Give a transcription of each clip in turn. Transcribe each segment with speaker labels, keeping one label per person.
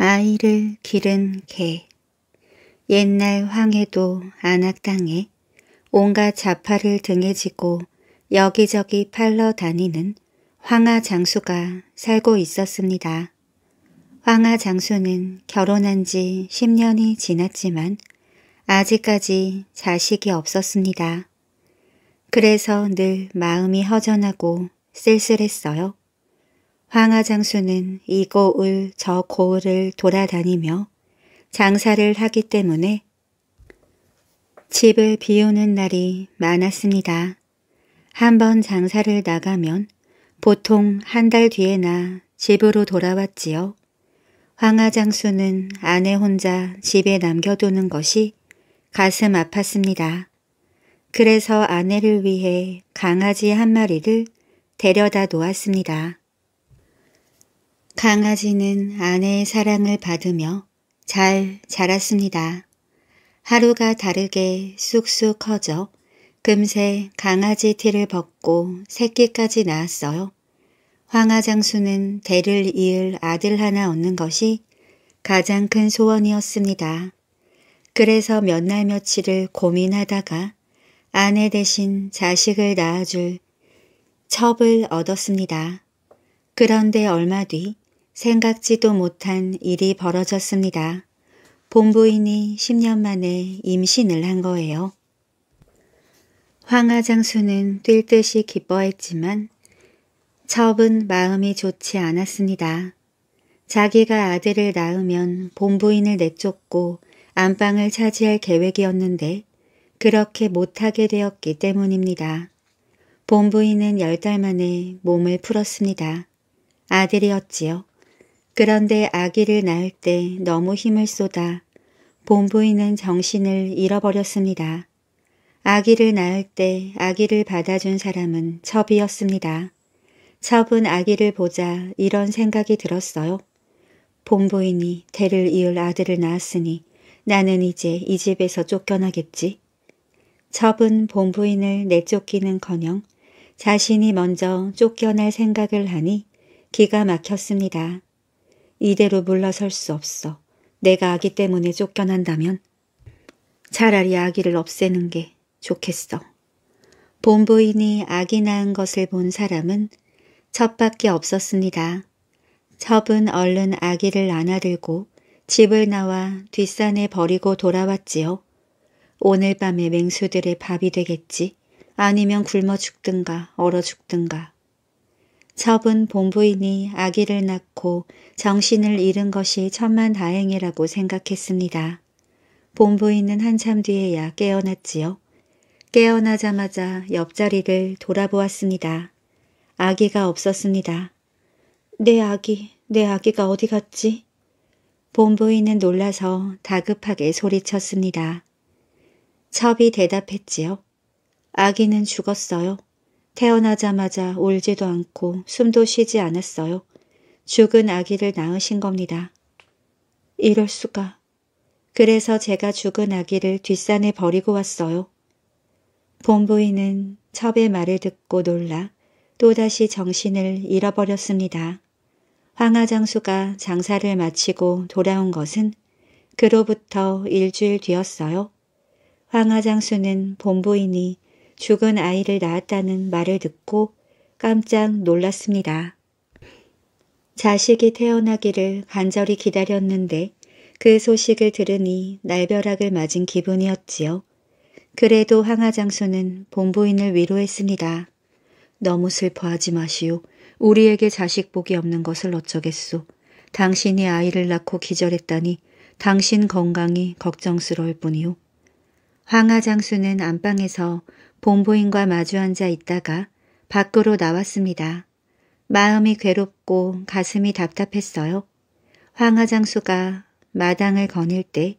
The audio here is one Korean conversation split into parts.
Speaker 1: 아이를 기른 개 옛날 황해도 안악당에 온갖 자파를 등에 지고 여기저기 팔러 다니는 황하 장수가 살고 있었습니다. 황하 장수는 결혼한 지 10년이 지났지만 아직까지 자식이 없었습니다. 그래서 늘 마음이 허전하고 쓸쓸했어요. 황하장수는 이 고을 저 고을을 돌아다니며 장사를 하기 때문에 집을 비우는 날이 많았습니다. 한번 장사를 나가면 보통 한 달 뒤에나 집으로 돌아왔지요. 황하장수는 아내 혼자 집에 남겨두는 것이 가슴 아팠습니다. 그래서 아내를 위해 강아지 한 마리를 데려다 놓았습니다. 강아지는 아내의 사랑을 받으며 잘 자랐습니다. 하루가 다르게 쑥쑥 커져 금세 강아지 티를 벗고 새끼까지 낳았어요. 황하장수는 대를 이을 아들 하나 얻는 것이 가장 큰 소원이었습니다. 그래서 몇 날 며칠을 고민하다가 아내 대신 자식을 낳아줄 첩을 얻었습니다. 그런데 얼마 뒤 생각지도 못한 일이 벌어졌습니다. 본부인이 10년 만에 임신을 한 거예요. 황하장수는 뛸 듯이 기뻐했지만 첩은 마음이 좋지 않았습니다. 자기가 아들을 낳으면 본부인을 내쫓고 안방을 차지할 계획이었는데 그렇게 못하게 되었기 때문입니다. 본부인은 열 달 만에 몸을 풀었습니다. 아들이었지요. 그런데 아기를 낳을 때 너무 힘을 쏟아 본부인은 정신을 잃어버렸습니다. 아기를 낳을 때 아기를 받아준 사람은 첩이었습니다. 첩은 아기를 보자 이런 생각이 들었어요. 본부인이 대를 이을 아들을 낳았으니 나는 이제 이 집에서 쫓겨나겠지. 첩은 본부인을 내쫓기는커녕 자신이 먼저 쫓겨날 생각을 하니 기가 막혔습니다. 이대로 물러설 수 없어. 내가 아기 때문에 쫓겨난다면 차라리 아기를 없애는 게 좋겠어. 본부인이 아기 낳은 것을 본 사람은 첩밖에 없었습니다. 첩은 얼른 아기를 안아들고 집을 나와 뒷산에 버리고 돌아왔지요. 오늘 밤에 맹수들의 밥이 되겠지. 아니면 굶어 죽든가 얼어 죽든가. 첩은 본부인이 아기를 낳고 정신을 잃은 것이 천만 다행이라고 생각했습니다. 본부인은 한참 뒤에야 깨어났지요. 깨어나자마자 옆자리를 돌아보았습니다. 아기가 없었습니다. 내 아기, 내 아기가 어디 갔지? 본부인은 놀라서 다급하게 소리쳤습니다. 첩이 대답했지요. 아기는 죽었어요. 태어나자마자 울지도 않고 숨도 쉬지 않았어요. 죽은 아기를 낳으신 겁니다. 이럴 수가. 그래서 제가 죽은 아기를 뒷산에 버리고 왔어요. 본부인은 첩의 말을 듣고 놀라 또다시 정신을 잃어버렸습니다. 황하장수가 장사를 마치고 돌아온 것은 그로부터 일주일 뒤였어요. 황하장수는 본부인이 죽은 아이를 낳았다는 말을 듣고 깜짝 놀랐습니다. 자식이 태어나기를 간절히 기다렸는데 그 소식을 들으니 날벼락을 맞은 기분이었지요. 그래도 항아장수는 본부인을 위로했습니다. 너무 슬퍼하지 마시오. 우리에게 자식 복이 없는 것을 어쩌겠소. 당신이 아이를 낳고 기절했다니 당신 건강이 걱정스러울 뿐이오. 황하장수는 안방에서 본부인과 마주 앉아 있다가 밖으로 나왔습니다. 마음이 괴롭고 가슴이 답답했어요. 황하장수가 마당을 거닐 때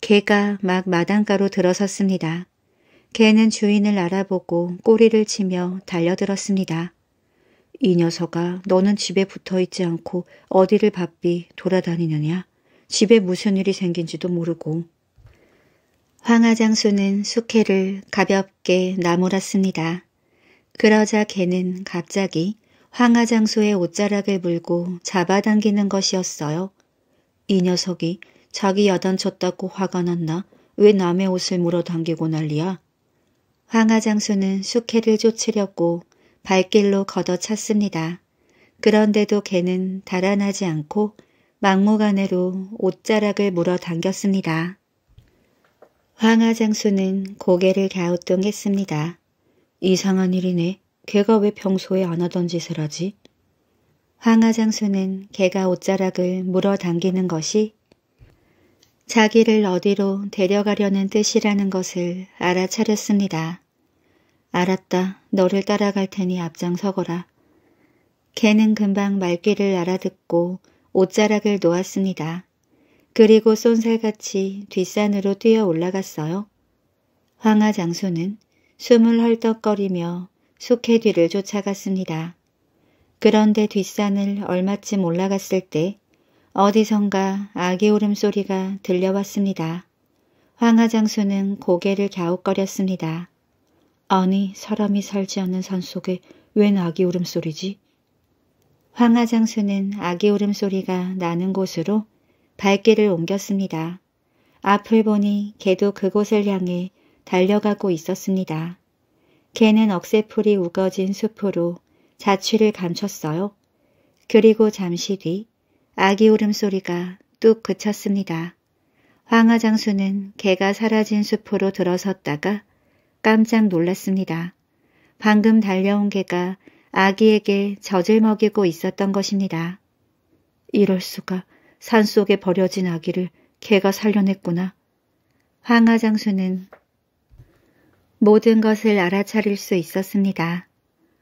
Speaker 1: 개가 막 마당가로 들어섰습니다. 개는 주인을 알아보고 꼬리를 치며 달려들었습니다. 이 녀석아 너는 집에 붙어있지 않고 어디를 바삐 돌아다니느냐? 집에 무슨 일이 생긴지도 모르고 황하장수는 숙회를 가볍게 나무랐습니다. 그러자 개는 갑자기 황하장수의 옷자락을 물고 잡아당기는 것이었어요. 이 녀석이 자기 야단쳤다고 화가 났나 왜 남의 옷을 물어당기고 난리야? 황하장수는 숙회를 쫓으려고 발길로 걷어찼습니다. 그런데도 개는 달아나지 않고 막무가내로 옷자락을 물어당겼습니다. 황하장수는 고개를 갸우뚱했습니다. 이상한 일이네. 개가왜 평소에 안 하던 짓을 하지? 황하장수는 개가 옷자락을 물어당기는 것이 자기를 어디로 데려가려는 뜻이라는 것을 알아차렸습니다. 알았다. 너를 따라갈 테니 앞장서거라. 개는 금방 말귀를 알아듣고 옷자락을 놓았습니다. 그리고 쏜살같이 뒷산으로 뛰어 올라갔어요. 황하 장수는 숨을 헐떡거리며 속해 뒤를 쫓아갔습니다. 그런데 뒷산을 얼마쯤 올라갔을 때 어디선가 아기 울음소리가 들려왔습니다. 황하 장수는 고개를 갸웃거렸습니다. 아니 사람이 살지 않는 산속에 웬 아기 울음소리지? 황하 장수는 아기 울음소리가 나는 곳으로 발길을 옮겼습니다. 앞을 보니 개도 그곳을 향해 달려가고 있었습니다. 개는 억새풀이 우거진 숲으로 자취를 감췄어요. 그리고 잠시 뒤 아기 울음소리가 뚝 그쳤습니다. 황화장수는 개가 사라진 숲으로 들어섰다가 깜짝 놀랐습니다. 방금 달려온 개가 아기에게 젖을 먹이고 있었던 것입니다. 이럴 수가 산속에 버려진 아기를 개가 살려냈구나. 황하장수는 모든 것을 알아차릴 수 있었습니다.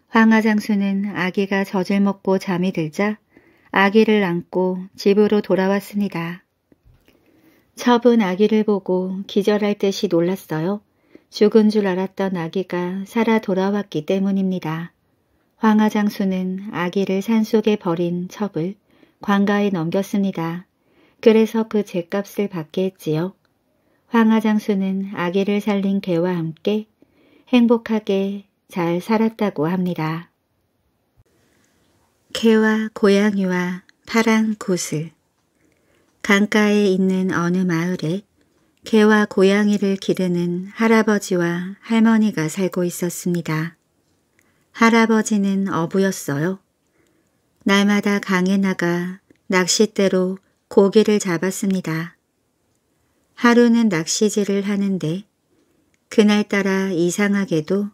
Speaker 1: 황하장수는 아기가 젖을 먹고 잠이 들자 아기를 안고 집으로 돌아왔습니다. 첩은 아기를 보고 기절할 듯이 놀랐어요. 죽은 줄 알았던 아기가 살아 돌아왔기 때문입니다. 황하장수는 아기를 산속에 버린 첩을 관가에 넘겼습니다. 그래서 그 죗값을 받게 했지요. 황하장수는 아기를 살린 개와 함께 행복하게 잘 살았다고 합니다. 개와 고양이와 파란 구슬 강가에 있는 어느 마을에 개와 고양이를 기르는 할아버지와 할머니가 살고 있었습니다. 할아버지는 어부였어요. 날마다 강에 나가 낚싯대로 고기를 잡았습니다. 하루는 낚시질을 하는데 그날따라 이상하게도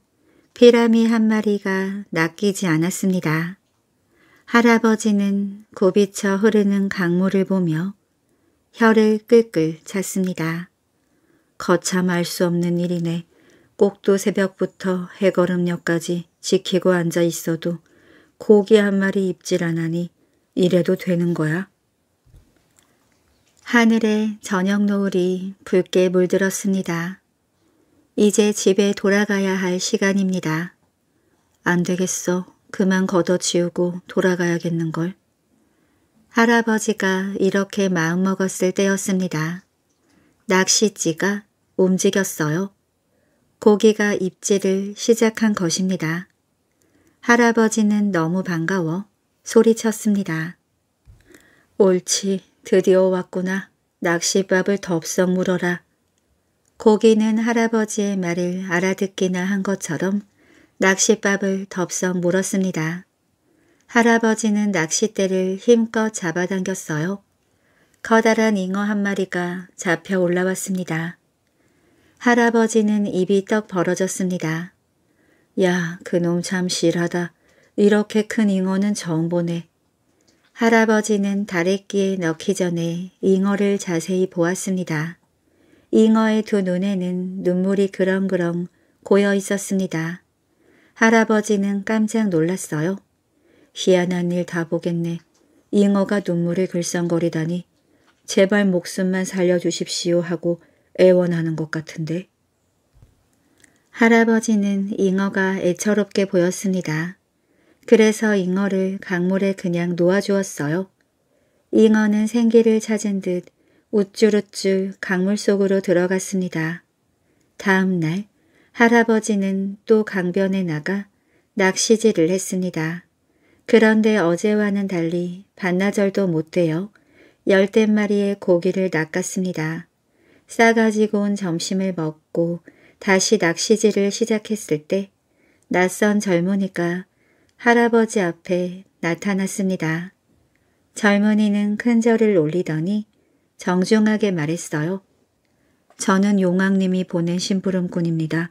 Speaker 1: 피라미 한 마리가 낚이지 않았습니다. 할아버지는 고비쳐 흐르는 강물을 보며 혀를 끌끌 찼습니다. 거참 할수 없는 일이네. 꼭두 새벽부터 해걸음녘까지 지키고 앉아 있어도 고기 한 마리 입질하니 이래도 되는 거야? 하늘에 저녁 노을이 붉게 물들었습니다. 이제 집에 돌아가야 할 시간입니다. 안 되겠어. 그만 걷어지우고 돌아가야겠는걸. 할아버지가 이렇게 마음먹었을 때였습니다. 낚시지가 움직였어요. 고기가 입질을 시작한 것입니다. 할아버지는 너무 반가워 소리쳤습니다. 옳지, 드디어 왔구나. 낚싯밥을 덥석 물어라. 고기는 할아버지의 말을 알아듣기나 한 것처럼 낚싯밥을 덥석 물었습니다. 할아버지는 낚싯대를 힘껏 잡아당겼어요. 커다란 잉어 한 마리가 잡혀 올라왔습니다. 할아버지는 입이 떡 벌어졌습니다. 야, 그놈 참 실하다. 이렇게 큰 잉어는 처음 보네. 할아버지는 다래끼에 넣기 전에 잉어를 자세히 보았습니다. 잉어의 두 눈에는 눈물이 그렁그렁 고여 있었습니다. 할아버지는 깜짝 놀랐어요. 희한한 일 다 보겠네. 잉어가 눈물을 글썽거리다니 제발 목숨만 살려주십시오 하고 애원하는 것 같은데. 할아버지는 잉어가 애처롭게 보였습니다. 그래서 잉어를 강물에 그냥 놓아주었어요. 잉어는 생기를 찾은 듯 우쭐우쭐 강물 속으로 들어갔습니다. 다음 날 할아버지는 또 강변에 나가 낚시질을 했습니다. 그런데 어제와는 달리 반나절도 못 되어 열댓 마리의 고기를 낚았습니다. 싸가지고 온 점심을 먹고 다시 낚시질을 시작했을 때 낯선 젊은이가 할아버지 앞에 나타났습니다. 젊은이는 큰절을 올리더니 정중하게 말했어요. 저는 용왕님이 보낸 심부름꾼입니다.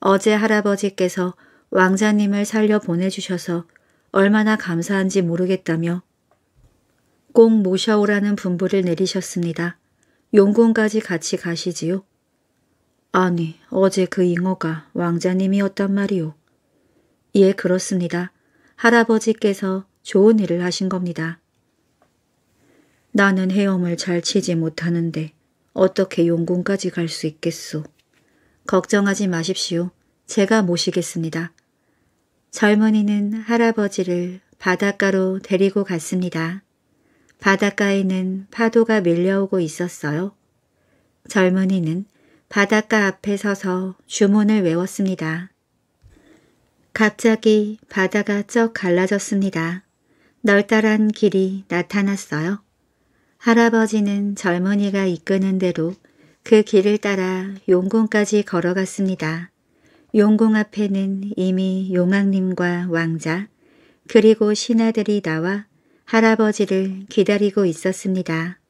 Speaker 1: 어제 할아버지께서 왕자님을 살려 보내주셔서 얼마나 감사한지 모르겠다며 꼭 모셔오라는 분부를 내리셨습니다. 용궁까지 같이 가시지요. 아니, 어제 그 잉어가 왕자님이었단 말이오. 예, 그렇습니다. 할아버지께서 좋은 일을 하신 겁니다. 나는 헤엄을 잘 치지 못하는데 어떻게 용궁까지 갈 수 있겠소. 걱정하지 마십시오. 제가 모시겠습니다. 젊은이는 할아버지를 바닷가로 데리고 갔습니다. 바닷가에는 파도가 밀려오고 있었어요. 젊은이는 바닷가 앞에 서서 주문을 외웠습니다. 갑자기 바다가 쩍 갈라졌습니다. 널따란 길이 나타났어요. 할아버지는 젊은이가 이끄는 대로 그 길을 따라 용궁까지 걸어갔습니다. 용궁 앞에는 이미 용왕님과 왕자 그리고 신하들이 나와 할아버지를 기다리고 있었습니다.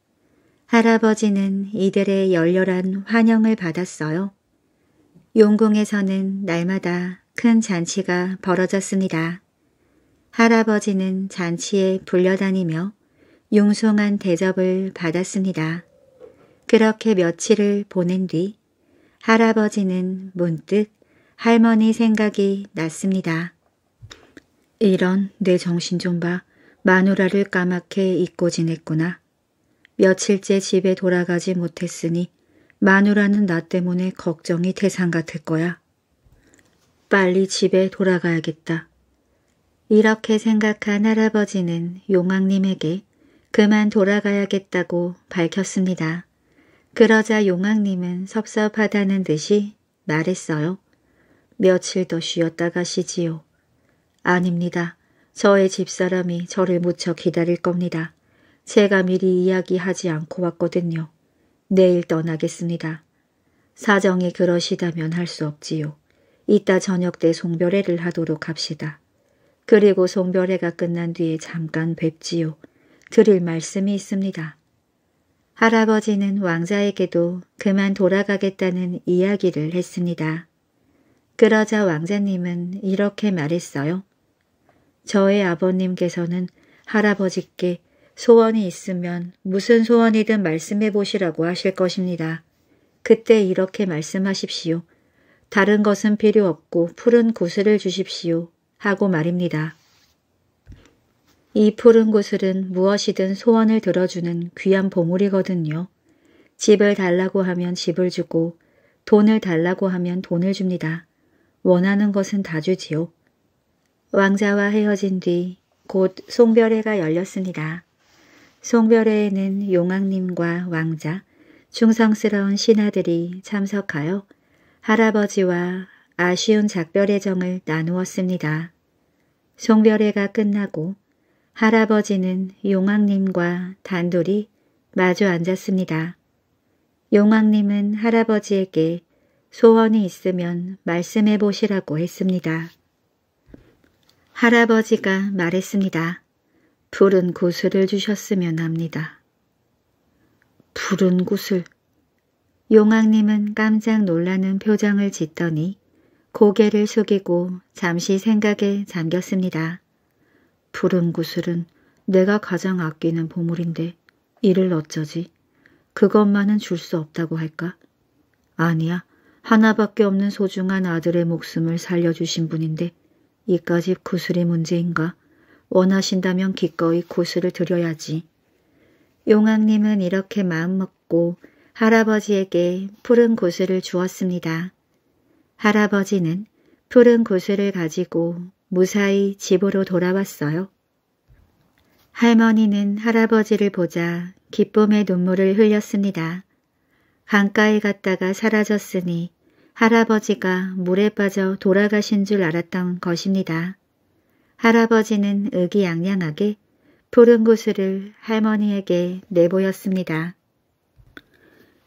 Speaker 1: 할아버지는 이들의 열렬한 환영을 받았어요. 용궁에서는 날마다 큰 잔치가 벌어졌습니다. 할아버지는 잔치에 불려다니며 융숭한 대접을 받았습니다. 그렇게 며칠을 보낸 뒤 할아버지는 문득 할머니 생각이 났습니다. 이런 내 정신 좀 봐. 마누라를 까맣게 잊고 지냈구나. 며칠째 집에 돌아가지 못했으니 마누라는 나 때문에 걱정이 대상 같을 거야. 빨리 집에 돌아가야겠다. 이렇게 생각한 할아버지는 용왕님에게 그만 돌아가야겠다고 밝혔습니다. 그러자 용왕님은 섭섭하다는 듯이 말했어요. 며칠 더 쉬었다 가시지요. 아닙니다. 저의 집사람이 저를 무척 기다릴 겁니다. 제가 미리 이야기하지 않고 왔거든요. 내일 떠나겠습니다. 사정이 그러시다면 할 수 없지요. 이따 저녁 때 송별회를 하도록 합시다. 그리고 송별회가 끝난 뒤에 잠깐 뵙지요. 드릴 말씀이 있습니다. 할아버지는 왕자에게도 그만 돌아가겠다는 이야기를 했습니다. 그러자 왕자님은 이렇게 말했어요. 저의 아버님께서는 할아버지께 소원이 있으면 무슨 소원이든 말씀해 보시라고 하실 것입니다. 그때 이렇게 말씀하십시오. 다른 것은 필요 없고 푸른 구슬을 주십시오. 하고 말입니다. 이 푸른 구슬은 무엇이든 소원을 들어주는 귀한 보물이거든요. 집을 달라고 하면 집을 주고 돈을 달라고 하면 돈을 줍니다. 원하는 것은 다 주지요. 왕자와 헤어진 뒤 곧 송별회가 열렸습니다. 송별회에는 용왕님과 왕자, 충성스러운 신하들이 참석하여 할아버지와 아쉬운 작별의 정을 나누었습니다. 송별회가 끝나고 할아버지는 용왕님과 단둘이 마주 앉았습니다. 용왕님은 할아버지에게 소원이 있으면 말씀해 보시라고 했습니다. 할아버지가 말했습니다. 푸른 구슬을 주셨으면 합니다. 푸른 구슬. 용왕님은 깜짝 놀라는 표정을 짓더니 고개를 숙이고 잠시 생각에 잠겼습니다. 푸른 구슬은 내가 가장 아끼는 보물인데 이를 어쩌지? 그것만은 줄 수 없다고 할까? 아니야. 하나밖에 없는 소중한 아들의 목숨을 살려주신 분인데 이까지 구슬이 문제인가? 원하신다면 기꺼이 고수를 드려야지. 용왕님은 이렇게 마음먹고 할아버지에게 푸른 고수를 주었습니다. 할아버지는 푸른 고수를 가지고 무사히 집으로 돌아왔어요. 할머니는 할아버지를 보자 기쁨의 눈물을 흘렸습니다. 강가에 갔다가 사라졌으니 할아버지가 물에 빠져 돌아가신 줄 알았던 것입니다. 할아버지는 의기양양하게 푸른 구슬을 할머니에게 내보였습니다.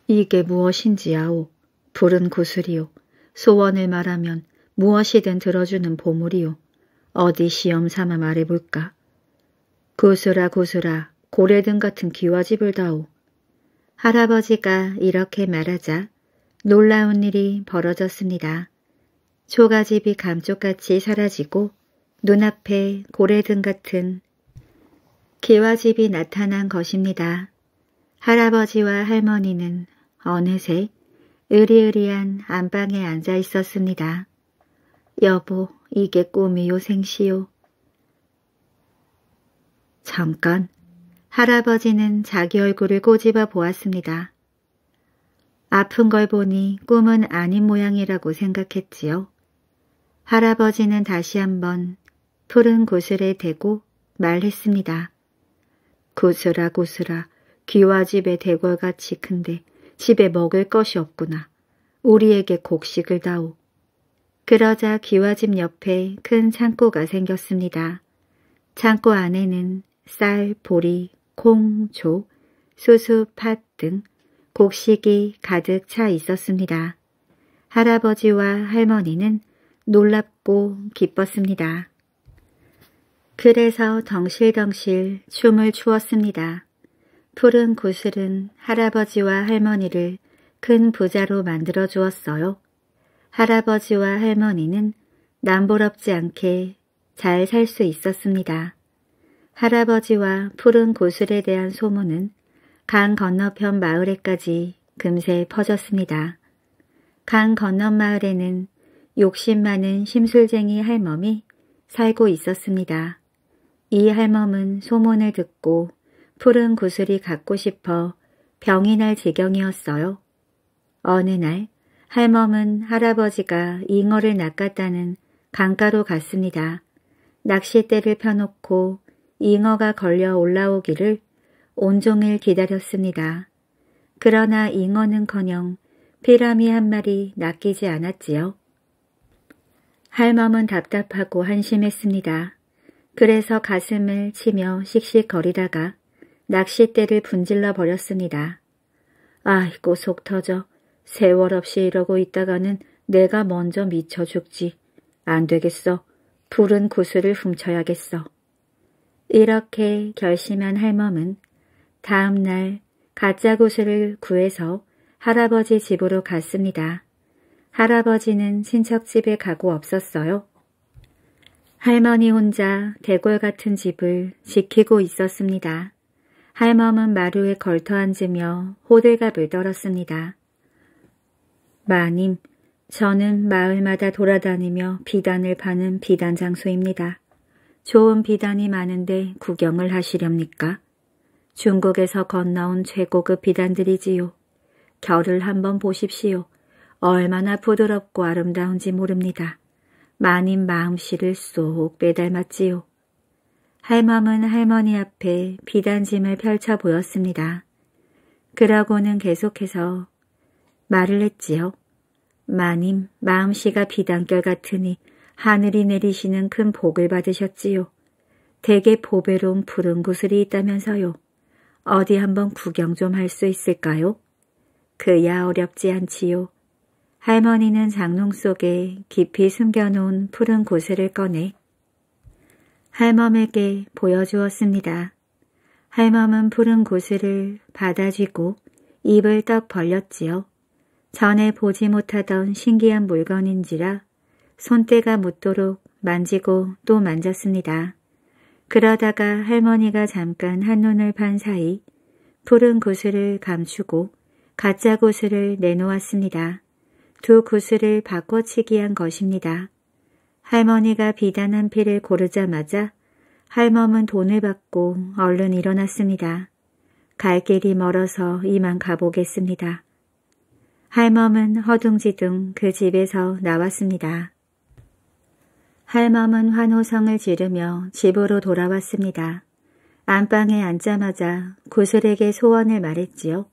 Speaker 1: 이게 무엇인지야오. 푸른 구슬이요. 소원을 말하면 무엇이든 들어주는 보물이요. 어디 시험 삼아 말해볼까. 구슬아 구슬아 고래등 같은 귀와집을 다오. 할아버지가 이렇게 말하자 놀라운 일이 벌어졌습니다. 초가집이 감쪽같이 사라지고 눈앞에 고래등 같은 기와집이 나타난 것입니다. 할아버지와 할머니는 어느새 으리으리한 안방에 앉아 있었습니다. 여보, 이게 꿈이요 생시요. 잠깐 할아버지는 자기 얼굴을 꼬집어 보았습니다. 아픈 걸 보니 꿈은 아닌 모양이라고 생각했지요. 할아버지는 다시 한번 푸른 구슬에 대고 말했습니다. 구슬아 구슬아 귀와 집의 대궐같이 큰데 집에 먹을 것이 없구나. 우리에게 곡식을 다오. 그러자 귀와집 옆에 큰 창고가 생겼습니다. 창고 안에는 쌀, 보리, 콩, 조, 수수, 팥 등 곡식이 가득 차 있었습니다. 할아버지와 할머니는 놀랍고 기뻤습니다. 그래서 덩실덩실 춤을 추었습니다. 푸른 구슬은 할아버지와 할머니를 큰 부자로 만들어 주었어요. 할아버지와 할머니는 남부럽지 않게 잘 살 수 있었습니다. 할아버지와 푸른 구슬에 대한 소문은 강 건너편 마을에까지 금세 퍼졌습니다. 강 건너 마을에는 욕심 많은 심술쟁이 할멈이 살고 있었습니다. 이 할멈은 소문을 듣고 푸른 구슬이 갖고 싶어 병이 날 지경이었어요. 어느 날 할멈은 할아버지가 잉어를 낚았다는 강가로 갔습니다. 낚싯대를 펴놓고 잉어가 걸려 올라오기를 온종일 기다렸습니다. 그러나 잉어는커녕 피라미 한 마리 낚이지 않았지요. 할멈은 답답하고 한심했습니다. 그래서 가슴을 치며 씩씩거리다가 낚싯대를 분질러 버렸습니다. 아이고 속 터져. 세월 없이 이러고 있다가는 내가 먼저 미쳐 죽지. 안 되겠어. 푸른 구슬을 훔쳐야겠어. 이렇게 결심한 할멈은 다음날 가짜 구슬을 구해서 할아버지 집으로 갔습니다. 할아버지는 친척집에 가고 없었어요. 할머니 혼자 대궐 같은 집을 지키고 있었습니다. 할멈은 마루에 걸터앉으며 호들갑을 떨었습니다. 마님, 저는 마을마다 돌아다니며 비단을 파는 비단 장소입니다. 좋은 비단이 많은데 구경을 하시렵니까? 중국에서 건너온 최고급 비단들이지요. 결을 한번 보십시오. 얼마나 부드럽고 아름다운지 모릅니다. 마님 마음씨를 쏙 빼닮았지요. 할멈은 할머니 앞에 비단짐을 펼쳐 보였습니다. 그러고는 계속해서 말을 했지요. 마님 마음씨가 비단결 같으니 하늘이 내리시는 큰 복을 받으셨지요. 대개 보배로운 푸른 구슬이 있다면서요. 어디 한번 구경 좀 할 수 있을까요? 그야 어렵지 않지요. 할머니는 장롱 속에 깊이 숨겨놓은 푸른 고슬을 꺼내 할멈에게 보여주었습니다. 할멈은 푸른 고슬을 받아쥐고 입을 떡 벌렸지요. 전에 보지 못하던 신기한 물건인지라 손때가 묻도록 만지고 또 만졌습니다. 그러다가 할머니가 잠깐 한눈을 판 사이 푸른 구슬을 감추고 가짜 구슬을 내놓았습니다. 두 구슬을 바꿔치기 한 것입니다. 할머니가 비단 한 피를 고르자마자 할멈은 돈을 받고 얼른 일어났습니다. 갈 길이 멀어서 이만 가보겠습니다. 할멈은 허둥지둥 그 집에서 나왔습니다. 할멈은 환호성을 지르며 집으로 돌아왔습니다. 안방에 앉자마자 구슬에게 소원을 말했지요.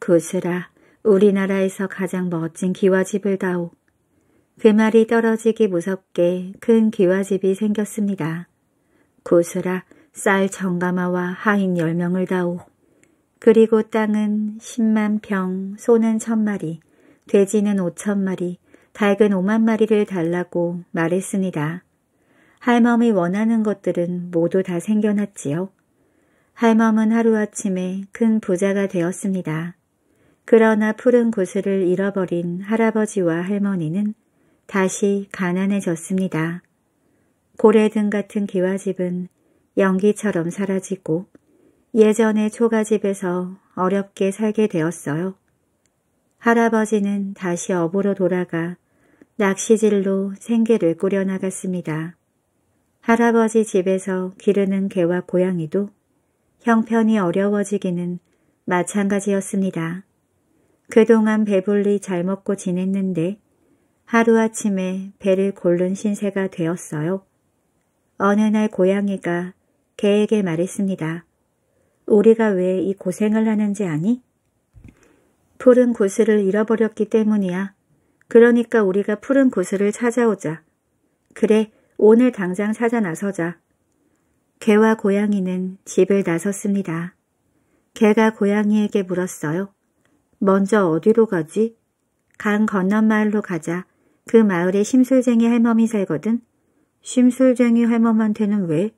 Speaker 1: 구슬아, 우리나라에서 가장 멋진 기와집을 다오. 그 말이 떨어지기 무섭게 큰 기와집이 생겼습니다. 구슬아 쌀 정가마와 하인 열명을 다오. 그리고 땅은 10만 평, 소는 천마리 돼지는 5천마리, 닭은 5만 마리를 달라고 말했습니다. 할멈이 원하는 것들은 모두 다 생겨났지요. 할멈은 하루아침에 큰 부자가 되었습니다. 그러나 푸른 구슬을 잃어버린 할아버지와 할머니는 다시 가난해졌습니다. 고래등 같은 기와집은 연기처럼 사라지고 예전의 초가집에서 어렵게 살게 되었어요. 할아버지는 다시 업으로 돌아가 낚시질로 생계를 꾸려나갔습니다. 할아버지 집에서 기르는 개와 고양이도 형편이 어려워지기는 마찬가지였습니다. 그동안 배불리 잘 먹고 지냈는데 하루아침에 배를 고른 신세가 되었어요. 어느 날 고양이가 개에게 말했습니다. 우리가 왜 이 고생을 하는지 아니? 푸른 구슬을 잃어버렸기 때문이야. 그러니까 우리가 푸른 구슬을 찾아오자. 그래, 오늘 당장 찾아 나서자. 개와 고양이는 집을 나섰습니다. 개가 고양이에게 물었어요. 먼저 어디로 가지? 강 건너 마을로 가자. 그 마을에 심술쟁이 할멈이 살거든. 심술쟁이 할멈한테는 왜?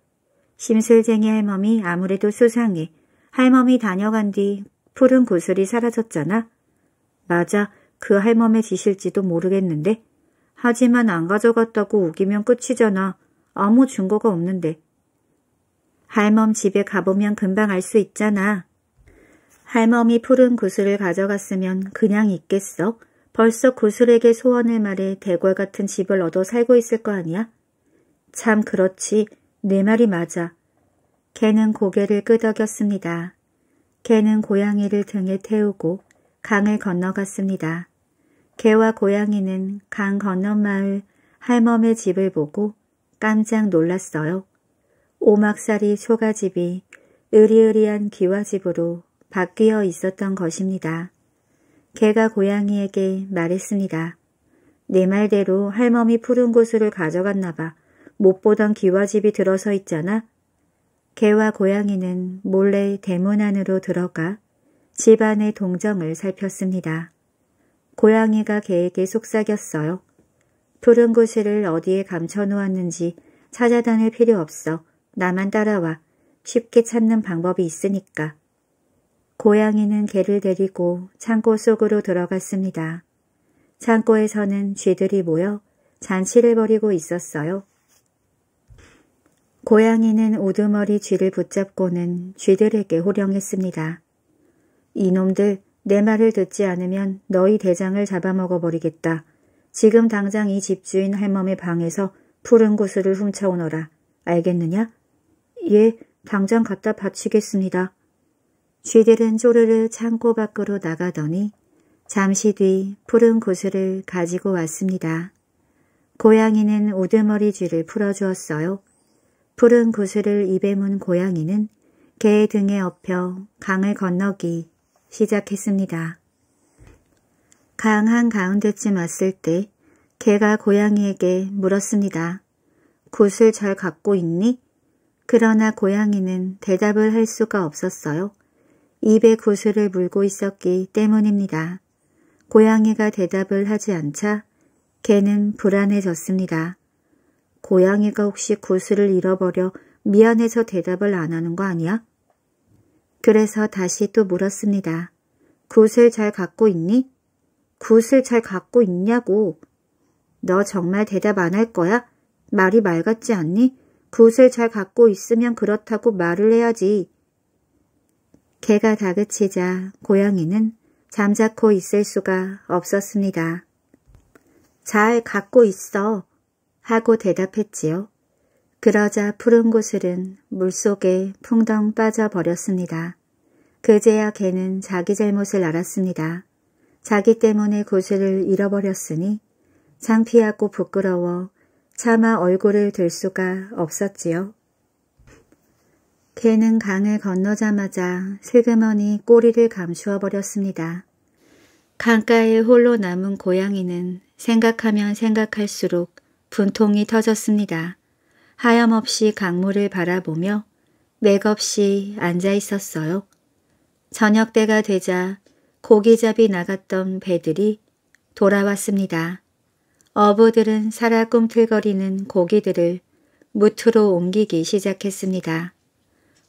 Speaker 1: 심술쟁이 할멈이 아무래도 수상해. 할멈이 다녀간 뒤 푸른 구슬이 사라졌잖아. 맞아. 그 할멈의 짓일지도 모르겠는데. 하지만 안 가져갔다고 우기면 끝이잖아. 아무 증거가 없는데. 할멈 집에 가보면 금방 알 수 있잖아. 할멈이 푸른 구슬을 가져갔으면 그냥 있겠어? 벌써 구슬에게 소원을 말해 대궐 같은 집을 얻어 살고 있을 거 아니야? 참 그렇지. 내 말이 맞아. 개는 고개를 끄덕였습니다. 개는 고양이를 등에 태우고 강을 건너갔습니다. 개와 고양이는 강건넌 마을 할멈의 집을 보고 깜짝 놀랐어요. 오막살이 초가집이 으리으리한 기와집으로 바뀌어 있었던 것입니다. 개가 고양이에게 말했습니다. 내 말대로 할멈이 푸른 구슬을 가져갔나 봐. 못 보던 기와집이 들어서 있잖아. 개와 고양이는 몰래 대문 안으로 들어가 집안의 동정을 살폈습니다. 고양이가 개에게 속삭였어요. 푸른 구슬을 어디에 감춰놓았는지 찾아다닐 필요 없어. 나만 따라와. 쉽게 찾는 방법이 있으니까. 고양이는 개를 데리고 창고 속으로 들어갔습니다. 창고에서는 쥐들이 모여 잔치를 벌이고 있었어요. 고양이는 우두머리 쥐를 붙잡고는 쥐들에게 호령했습니다. 이놈들 내 말을 듣지 않으면 너희 대장을 잡아먹어버리겠다. 지금 당장 이 집주인 할멈의 방에서 푸른 구슬을 훔쳐오너라. 알겠느냐? 예, 당장 갖다 바치겠습니다. 쥐들은 쪼르르 창고 밖으로 나가더니 잠시 뒤 푸른 구슬을 가지고 왔습니다. 고양이는 우드머리 쥐를 풀어주었어요. 푸른 구슬을 입에 문 고양이는 개의 등에 업혀 강을 건너기 시작했습니다. 강 한 가운데쯤 왔을 때 개가 고양이에게 물었습니다. 구슬 잘 갖고 있니? 그러나 고양이는 대답을 할 수가 없었어요. 입에 구슬을 물고 있었기 때문입니다. 고양이가 대답을 하지 않자 개는 불안해졌습니다. 고양이가 혹시 구슬을 잃어버려 미안해서 대답을 안 하는 거 아니야? 그래서 다시 또 물었습니다. 구슬 잘 갖고 있니? 구슬 잘 갖고 있냐고. 너 정말 대답 안 할 거야? 말이 말 같지 않니? 구슬 잘 갖고 있으면 그렇다고 말을 해야지. 개가 다그치자 고양이는 잠자코 있을 수가 없었습니다. 잘 갖고 있어 하고 대답했지요. 그러자 푸른 구슬은 물속에 풍덩 빠져버렸습니다. 그제야 개는 자기 잘못을 알았습니다. 자기 때문에 구슬을 잃어버렸으니 창피하고 부끄러워 차마 얼굴을 들 수가 없었지요. 개는 강을 건너자마자 슬그머니 꼬리를 감추어 버렸습니다. 강가에 홀로 남은 고양이는 생각하면 생각할수록 분통이 터졌습니다. 하염없이 강물을 바라보며 맥없이 앉아 있었어요. 저녁 때가 되자 고기잡이 나갔던 배들이 돌아왔습니다. 어부들은 살아 꿈틀거리는 고기들을 무트로 옮기기 시작했습니다.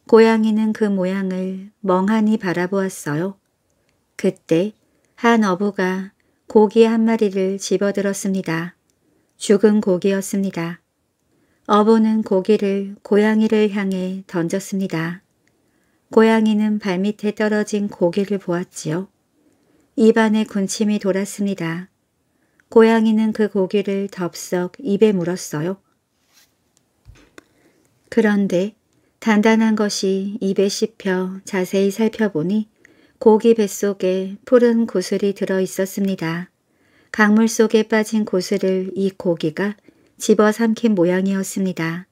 Speaker 1: 고양이는 그 모양을 멍하니 바라보았어요. 그때 한 어부가 고기 한 마리를 집어들었습니다. 죽은 고기였습니다. 어부는 고기를 고양이를 향해 던졌습니다. 고양이는 발밑에 떨어진 고기를 보았지요. 입안에 군침이 돌았습니다. 고양이는 그 고기를 덥석 입에 물었어요. 그런데 단단한 것이 입에 씹혀 자세히 살펴보니 고기 뱃속에 푸른 구슬이 들어 있었습니다. 강물 속에 빠진 구슬을 이 고기가 집어삼킨 모양이었습니다.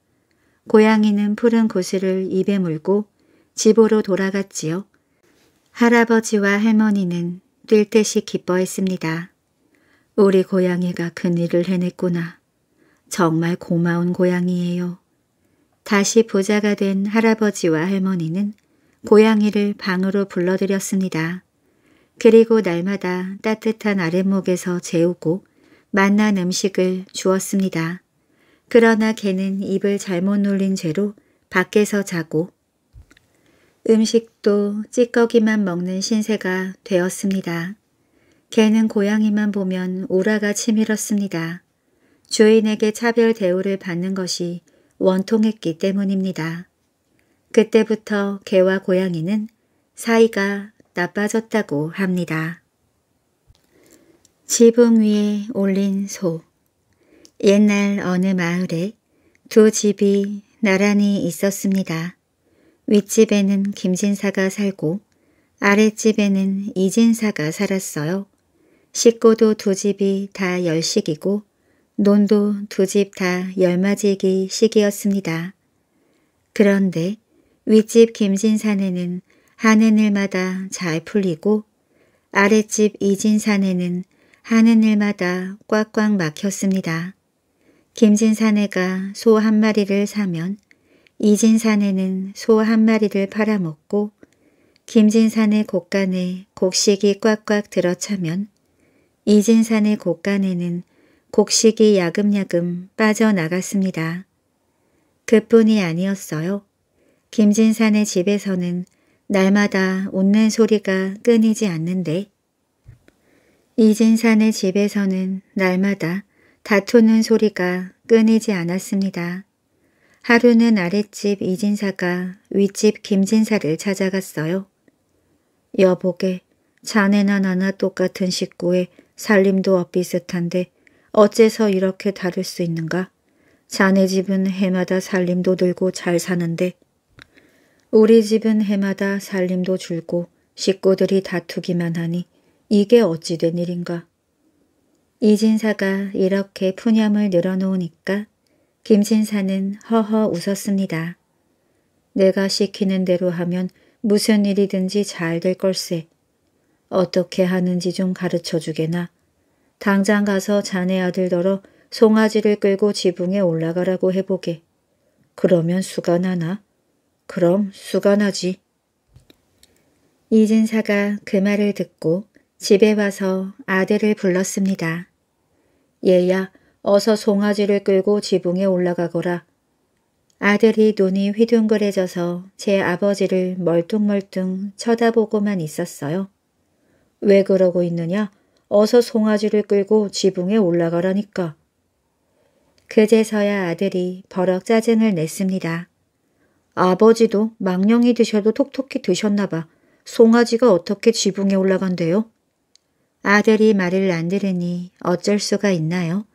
Speaker 1: 고양이는 푸른 구슬을 입에 물고 집으로 돌아갔지요. 할아버지와 할머니는 뛸 듯이 기뻐했습니다. 우리 고양이가 큰일을 해냈구나. 정말 고마운 고양이에요 다시 보자가 된 할아버지와 할머니는 고양이를 방으로 불러들였습니다. 그리고 날마다 따뜻한 아랫목에서 재우고 맛난 음식을 주었습니다. 그러나 개는 입을 잘못 놀린 죄로 밖에서 자고 음식도 찌꺼기만 먹는 신세가 되었습니다. 개는 고양이만 보면 오라가 치밀었습니다. 주인에게 차별 대우를 받는 것이 원통했기 때문입니다. 그때부터 개와 고양이는 사이가 나빠졌다고 합니다. 지붕 위에 올린 소 옛날 어느 마을에 두 집이 나란히 있었습니다. 윗집에는 김진사가 살고 아랫집에는 이진사가 살았어요. 식구도 두 집이 다 열식이고 논도 두 집 다 열맞이기 시기였습니다. 그런데 윗집 김진산에는 하는 일마다 잘 풀리고 아랫집 이진산에는 하는 일마다 꽉꽉 막혔습니다. 김진산애가 소 한 마리를 사면 이진산에는 소 한 마리를 팔아먹고 김진산의 곳간에 곡식이 꽉꽉 들어차면 이진산의 곳간에는 곡식이 야금야금 빠져나갔습니다. 그뿐이 아니었어요. 김진산의 집에서는 날마다 웃는 소리가 끊이지 않는데 이진산의 집에서는 날마다 다투는 소리가 끊이지 않았습니다. 하루는 아랫집 이진사가 윗집 김진사를 찾아갔어요. 여보게, 자네나 나나 똑같은 식구에 살림도 엇비슷한데 어째서 이렇게 다를 수 있는가? 자네 집은 해마다 살림도 들고 잘 사는데 우리 집은 해마다 살림도 줄고 식구들이 다투기만 하니 이게 어찌 된 일인가? 이진사가 이렇게 푸념을 늘어놓으니까 김진사는 허허 웃었습니다. 내가 시키는 대로 하면 무슨 일이든지 잘 될 걸세. 어떻게 하는지 좀 가르쳐 주게나. 당장 가서 자네 아들더러 송아지를 끌고 지붕에 올라가라고 해보게. 그러면 수가 나나? 그럼 수가 나지. 이진사가 그 말을 듣고 집에 와서 아들을 불렀습니다. 얘야 어서 송아지를 끌고 지붕에 올라가거라. 아들이 눈이 휘둥그레져서 제 아버지를 멀뚱멀뚱 쳐다보고만 있었어요. 왜 그러고 있느냐? 어서 송아지를 끌고 지붕에 올라가라니까. 그제서야 아들이 버럭 짜증을 냈습니다. 아버지도 망령이 드셔도 톡톡히 드셨나 봐. 송아지가 어떻게 지붕에 올라간대요? 아들이 말을 안 들으니 어쩔 수가 있나요?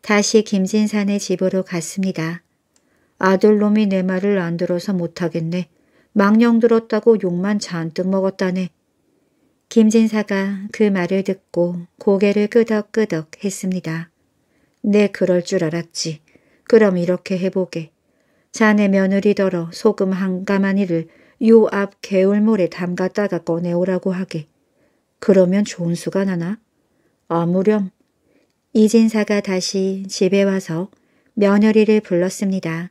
Speaker 1: 다시 김진산의 집으로 갔습니다. 아들놈이 내 말을 안 들어서 못하겠네. 망령 들었다고 욕만 잔뜩 먹었다네. 김진사가 그 말을 듣고 고개를 끄덕끄덕 했습니다. 네 그럴 줄 알았지. 그럼 이렇게 해보게. 자네 며느리더러 소금 한 가마니를 요 앞 개울물에 담갔다가 꺼내오라고 하게. 그러면 좋은 수가 나나? 아무렴. 이진사가 다시 집에 와서 며느리를 불렀습니다.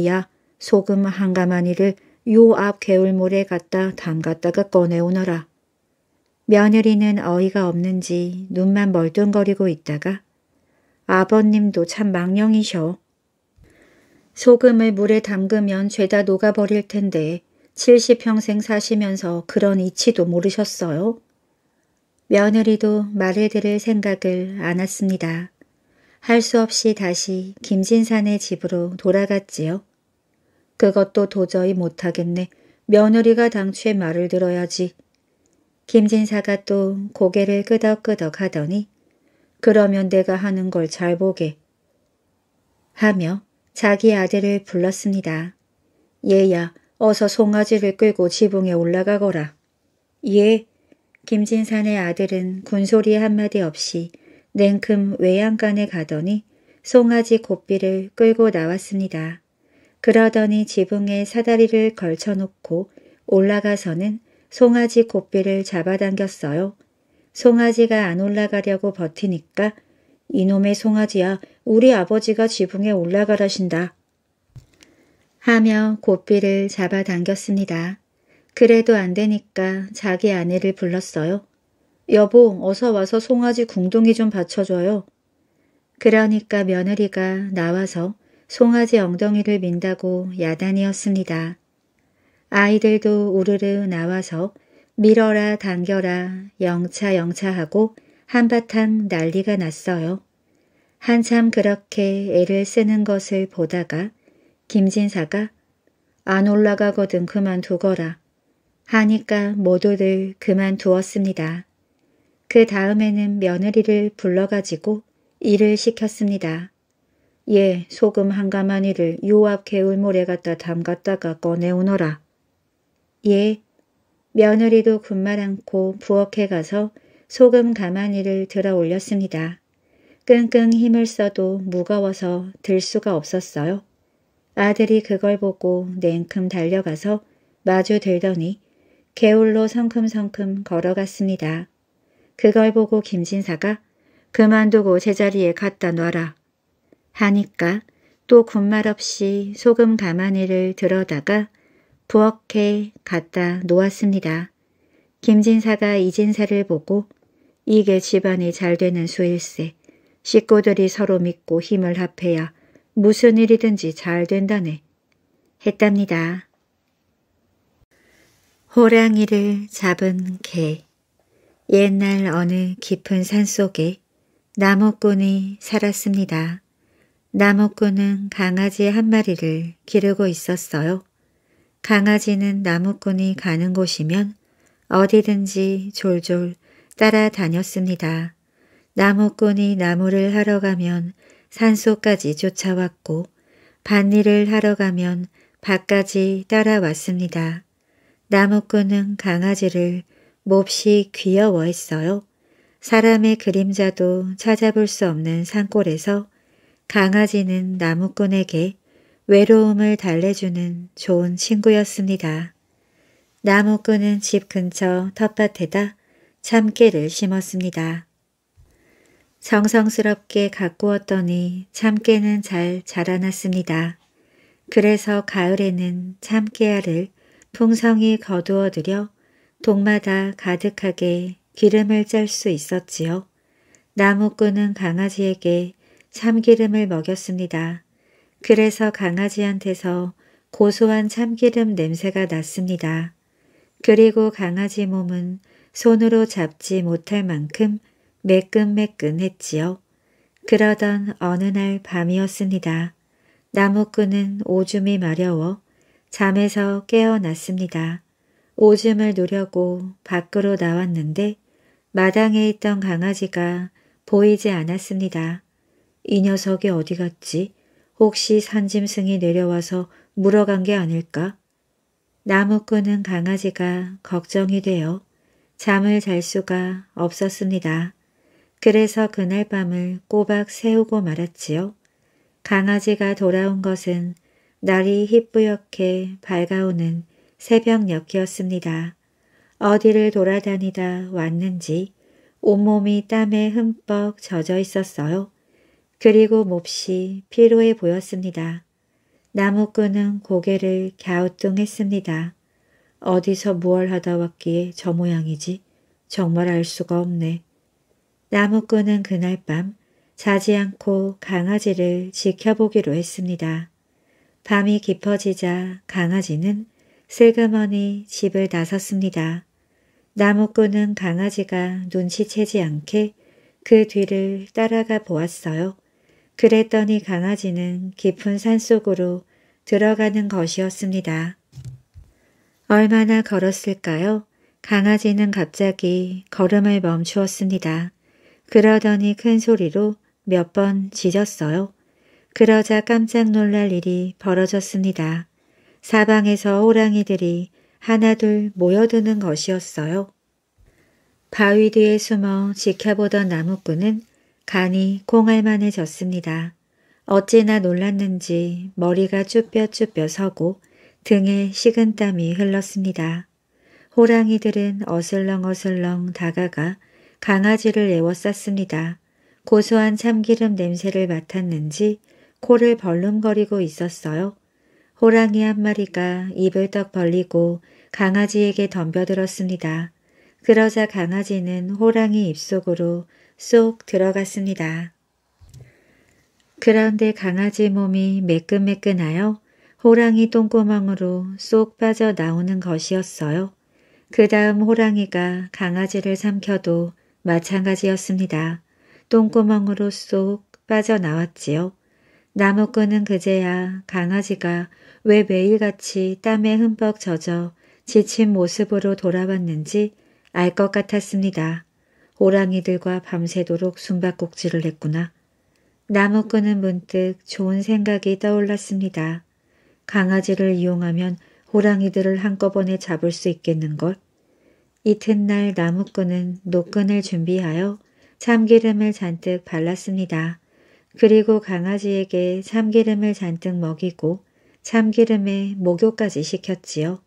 Speaker 1: 얘야 소금 한 가마니를 요 앞 개울물에 갖다 담갔다가 꺼내오너라. 며느리는 어이가 없는지 눈만 멀뚱거리고 있다가 아버님도 참 망령이셔. 소금을 물에 담그면 죄다 녹아버릴 텐데 70평생 사시면서 그런 이치도 모르셨어요? 며느리도 말을 들을 생각을 안았습니다할 수 없이 다시 김진산의 집으로 돌아갔지요. 그것도 도저히 못하겠네. 며느리가 당최 말을 들어야지 김진사가 또 고개를 끄덕끄덕 하더니 그러면 내가 하는 걸 잘 보게 하며 자기 아들을 불렀습니다. 얘야 어서 송아지를 끌고 지붕에 올라가거라. 예, 김진산의 아들은 군소리 한마디 없이 냉큼 외양간에 가더니 송아지 고삐를 끌고 나왔습니다. 그러더니 지붕에 사다리를 걸쳐놓고 올라가서는 송아지 고삐를 잡아당겼어요. 송아지가 안 올라가려고 버티니까 이놈의 송아지야 우리 아버지가 지붕에 올라가라신다. 하며 고삐를 잡아당겼습니다. 그래도 안 되니까 자기 아내를 불렀어요. 여보 어서 와서 송아지 궁둥이 좀 받쳐줘요. 그러니까 며느리가 나와서 송아지 엉덩이를 민다고 야단이었습니다. 아이들도 우르르 나와서 밀어라 당겨라 영차 영차 하고 한바탕 난리가 났어요. 한참 그렇게 애를 쓰는 것을 보다가 김진사가 안 올라가거든 그만두거라 하니까 모두들 그만두었습니다. 그 다음에는 며느리를 불러가지고 일을 시켰습니다. 예, 소금 한 가마니를 요앞 개울물에 갖다 담갔다가 꺼내오너라. 예, 며느리도 군말 않고 부엌에 가서 소금 가마니를 들어 올렸습니다. 끙끙 힘을 써도 무거워서 들 수가 없었어요. 아들이 그걸 보고 냉큼 달려가서 마주 들더니 개울로 성큼성큼 걸어갔습니다. 그걸 보고 김진사가 그만두고 제자리에 갖다 놔라 하니까 또 군말 없이 소금 가마니를 들어다가 부엌에 갖다 놓았습니다. 김진사가 이진사를 보고 이게 집안이 잘 되는 수일세. 식구들이 서로 믿고 힘을 합해야 무슨 일이든지 잘 된다네. 했답니다. 호랑이를 잡은 개 옛날 어느 깊은 산속에 나무꾼이 살았습니다. 나무꾼은 강아지 한 마리를 기르고 있었어요. 강아지는 나무꾼이 가는 곳이면 어디든지 졸졸 따라다녔습니다. 나무꾼이 나무를 하러 가면 산소까지 쫓아왔고 밭일을 하러 가면 밭까지 따라왔습니다. 나무꾼은 강아지를 몹시 귀여워했어요. 사람의 그림자도 찾아볼 수 없는 산골에서 강아지는 나무꾼에게 외로움을 달래주는 좋은 친구였습니다. 나무꾼은 집 근처 텃밭에다 참깨를 심었습니다. 정성스럽게 가꾸었더니 참깨는 잘 자라났습니다. 그래서 가을에는 참깨알을 풍성히 거두어들여 동마다 가득하게 기름을 짤 수 있었지요. 나무꾼은 강아지에게 참기름을 먹였습니다. 그래서 강아지한테서 고소한 참기름 냄새가 났습니다. 그리고 강아지 몸은 손으로 잡지 못할 만큼 매끈매끈했지요. 그러던 어느 날 밤이었습니다. 나무꾼은 오줌이 마려워 잠에서 깨어났습니다. 오줌을 누려고 밖으로 나왔는데 마당에 있던 강아지가 보이지 않았습니다. 이 녀석이 어디 갔지? 혹시 산짐승이 내려와서 물어간 게 아닐까? 나무 끄는 강아지가 걱정이 되어 잠을 잘 수가 없었습니다. 그래서 그날 밤을 꼬박 세우고 말았지요. 강아지가 돌아온 것은 날이 희뿌옇게 밝아오는 새벽녘이었습니다. 어디를 돌아다니다 왔는지 온몸이 땀에 흠뻑 젖어 있었어요. 그리고 몹시 피로해 보였습니다. 나무꾼은 고개를 갸우뚱했습니다. 어디서 무얼 하다 왔기에 저 모양이지 정말 알 수가 없네. 나무꾼은 그날 밤 자지 않고 강아지를 지켜보기로 했습니다. 밤이 깊어지자 강아지는 슬그머니 집을 나섰습니다. 나무꾼은 강아지가 눈치채지 않게 그 뒤를 따라가 보았어요. 그랬더니 강아지는 깊은 산속으로 들어가는 것이었습니다. 얼마나 걸었을까요? 강아지는 갑자기 걸음을 멈추었습니다. 그러더니 큰 소리로 몇 번 짖었어요. 그러자 깜짝 놀랄 일이 벌어졌습니다. 사방에서 호랑이들이 하나둘 모여드는 것이었어요. 바위 뒤에 숨어 지켜보던 나무꾼은 간이 콩알만해졌습니다. 어찌나 놀랐는지 머리가 쭈뼛쭈뼛 서고 등에 식은땀이 흘렀습니다. 호랑이들은 어슬렁어슬렁 다가가 강아지를 애워쌌습니다. 고소한 참기름 냄새를 맡았는지 코를 벌름거리고 있었어요. 호랑이 한 마리가 입을 떡 벌리고 강아지에게 덤벼들었습니다. 그러자 강아지는 호랑이 입속으로 쏙 들어갔습니다. 그런데 강아지 몸이 매끈매끈하여 호랑이 똥구멍으로 쏙 빠져나오는 것이었어요. 그 다음 호랑이가 강아지를 삼켜도 마찬가지였습니다. 똥구멍으로 쏙 빠져나왔지요. 나무꾼은 그제야 강아지가 왜 매일같이 땀에 흠뻑 젖어 지친 모습으로 돌아왔는지 알 것 같았습니다. 호랑이들과 밤새도록 숨바꼭질을 했구나. 나무 꾼은 문득 좋은 생각이 떠올랐습니다. 강아지를 이용하면 호랑이들을 한꺼번에 잡을 수 있겠는걸. 이튿날 나무꾼은 노끈을 준비하여 참기름을 잔뜩 발랐습니다. 그리고 강아지에게 참기름을 잔뜩 먹이고 참기름에 목욕까지 시켰지요.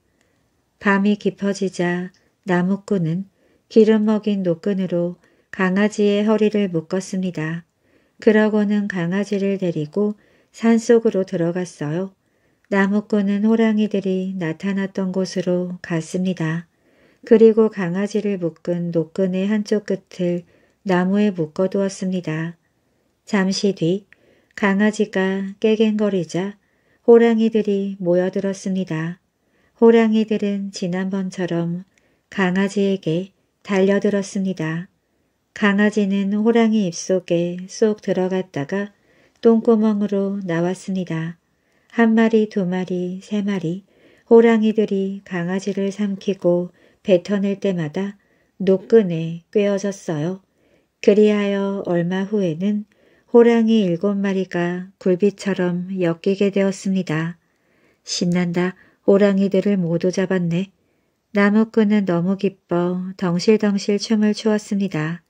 Speaker 1: 밤이 깊어지자 나무꾼은 기름 먹인 노끈으로 강아지의 허리를 묶었습니다. 그러고는 강아지를 데리고 산속으로 들어갔어요. 나무꾼은 호랑이들이 나타났던 곳으로 갔습니다. 그리고 강아지를 묶은 노끈의 한쪽 끝을 나무에 묶어두었습니다. 잠시 뒤 강아지가 깨갱거리자 호랑이들이 모여들었습니다. 호랑이들은 지난번처럼 강아지에게 달려들었습니다. 강아지는 호랑이 입속에 쏙 들어갔다가 똥구멍으로 나왔습니다. 한 마리, 두 마리, 세 마리 호랑이들이 강아지를 삼키고 뱉어낼 때마다 노끈에 꿰어졌어요. 그리하여 얼마 후에는 호랑이 일곱 마리가 굴비처럼 엮이게 되었습니다. 신난다. 호랑이들을 모두 잡았네. 나무꾼은 너무 기뻐 덩실덩실 춤을 추었습니다.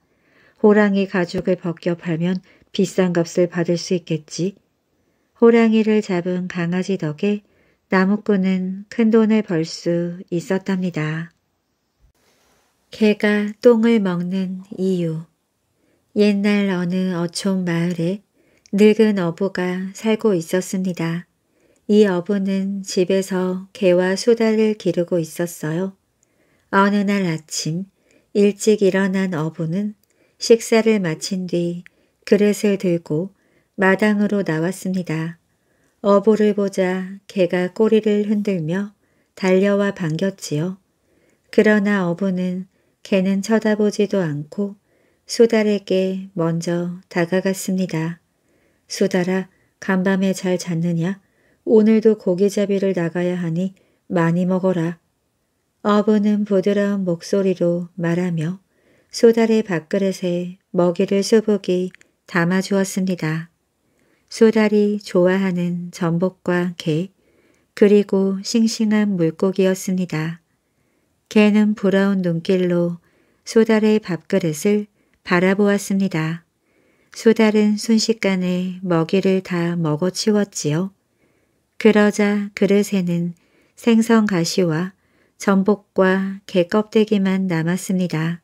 Speaker 1: 호랑이 가죽을 벗겨 팔면 비싼 값을 받을 수 있겠지. 호랑이를 잡은 강아지 덕에 나무꾼은 큰 돈을 벌 수 있었답니다. 개가 똥을 먹는 이유 옛날 어느 어촌 마을에 늙은 어부가 살고 있었습니다. 이 어부는 집에서 개와 수달을 기르고 있었어요. 어느 날 아침 일찍 일어난 어부는 식사를 마친 뒤 그릇을 들고 마당으로 나왔습니다. 어부를 보자 개가 꼬리를 흔들며 달려와 반겼지요. 그러나 어부는 개는 쳐다보지도 않고 수달에게 먼저 다가갔습니다. 수달아 간밤에 잘 잤느냐? 오늘도 고기잡이를 나가야 하니 많이 먹어라. 어부는 부드러운 목소리로 말하며 소달의 밥그릇에 먹이를 수북이 담아주었습니다. 소달이 좋아하는 전복과 게, 그리고 싱싱한 물고기였습니다. 개는 부러운 눈길로 소달의 밥그릇을 바라보았습니다. 소달은 순식간에 먹이를 다 먹어치웠지요. 그러자 그릇에는 생선 가시와 전복과 개껍데기만 남았습니다.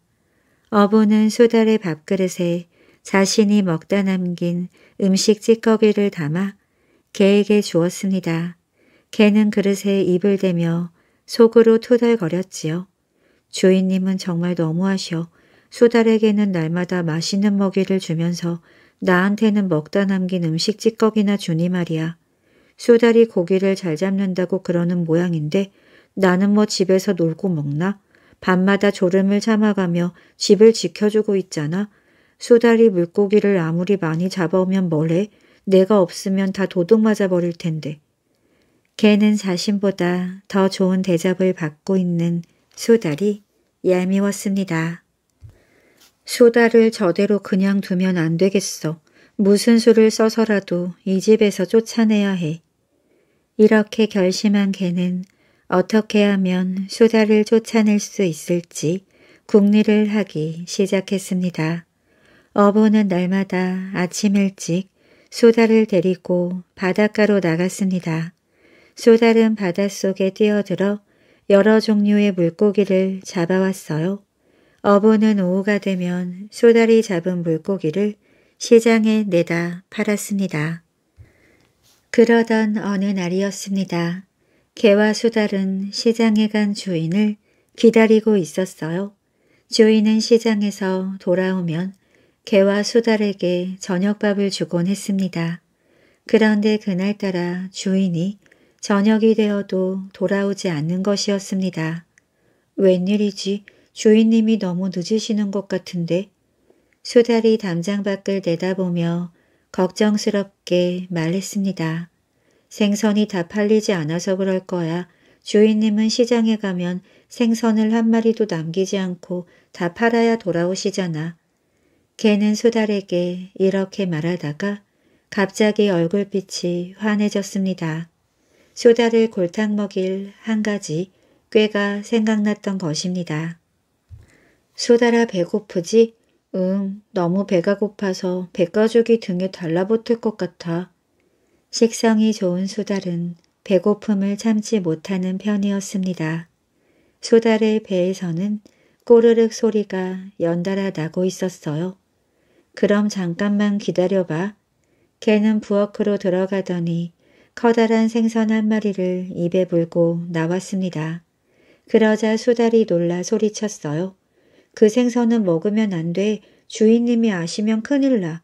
Speaker 1: 어부는 수달의 밥그릇에 자신이 먹다 남긴 음식 찌꺼기를 담아 개에게 주었습니다. 개는 그릇에 입을 대며 속으로 투덜거렸지요. 주인님은 정말 너무하셔. 수달에게는 날마다 맛있는 먹이를 주면서 나한테는 먹다 남긴 음식 찌꺼기나 주니 말이야. 수달이 고기를 잘 잡는다고 그러는 모양인데 나는 뭐 집에서 놀고 먹나? 밤마다 졸음을 참아가며 집을 지켜주고 있잖아. 수달이 물고기를 아무리 많이 잡아오면 뭐래? 내가 없으면 다 도둑 맞아버릴 텐데. 걔는 자신보다 더 좋은 대접을 받고 있는 수달이 얄미웠습니다. 수달을 저대로 그냥 두면 안 되겠어. 무슨 수를 써서라도 이 집에서 쫓아내야 해. 이렇게 결심한 걔는 어떻게 하면 수다를 쫓아낼 수 있을지 궁리를 하기 시작했습니다. 어부는 날마다 아침 일찍 소다를 데리고 바닷가로 나갔습니다. 소달은 바닷속에 뛰어들어 여러 종류의 물고기를 잡아왔어요. 어부는 오후가 되면 소달이 잡은 물고기를 시장에 내다 팔았습니다. 그러던 어느 날이었습니다. 개와 수달은 시장에 간 주인을 기다리고 있었어요. 주인은 시장에서 돌아오면 개와 수달에게 저녁밥을 주곤 했습니다. 그런데 그날따라 주인이 저녁이 되어도 돌아오지 않는 것이었습니다. 웬일이지 주인님이 너무 늦으시는 것 같은데 수달이 담장 밖을 내다보며 걱정스럽게 말했습니다. 생선이 다 팔리지 않아서 그럴 거야. 주인님은 시장에 가면 생선을 한 마리도 남기지 않고 다 팔아야 돌아오시잖아. 개는 수달에게 이렇게 말하다가 갑자기 얼굴빛이 환해졌습니다. 수달을 골탕 먹일 한 가지 꾀가 생각났던 것입니다. 수달아 배고프지? 응, 너무 배가 고파서 배가죽이 등에 달라붙을 것 같아. 식성이 좋은 소달은 배고픔을 참지 못하는 편이었습니다. 소달의 배에서는 꼬르륵 소리가 연달아 나고 있었어요. 그럼 잠깐만 기다려봐. 개는 부엌으로 들어가더니 커다란 생선 한 마리를 입에 물고 나왔습니다. 그러자 수달이 놀라 소리쳤어요. 그 생선은 먹으면 안 돼. 주인님이 아시면 큰일 나.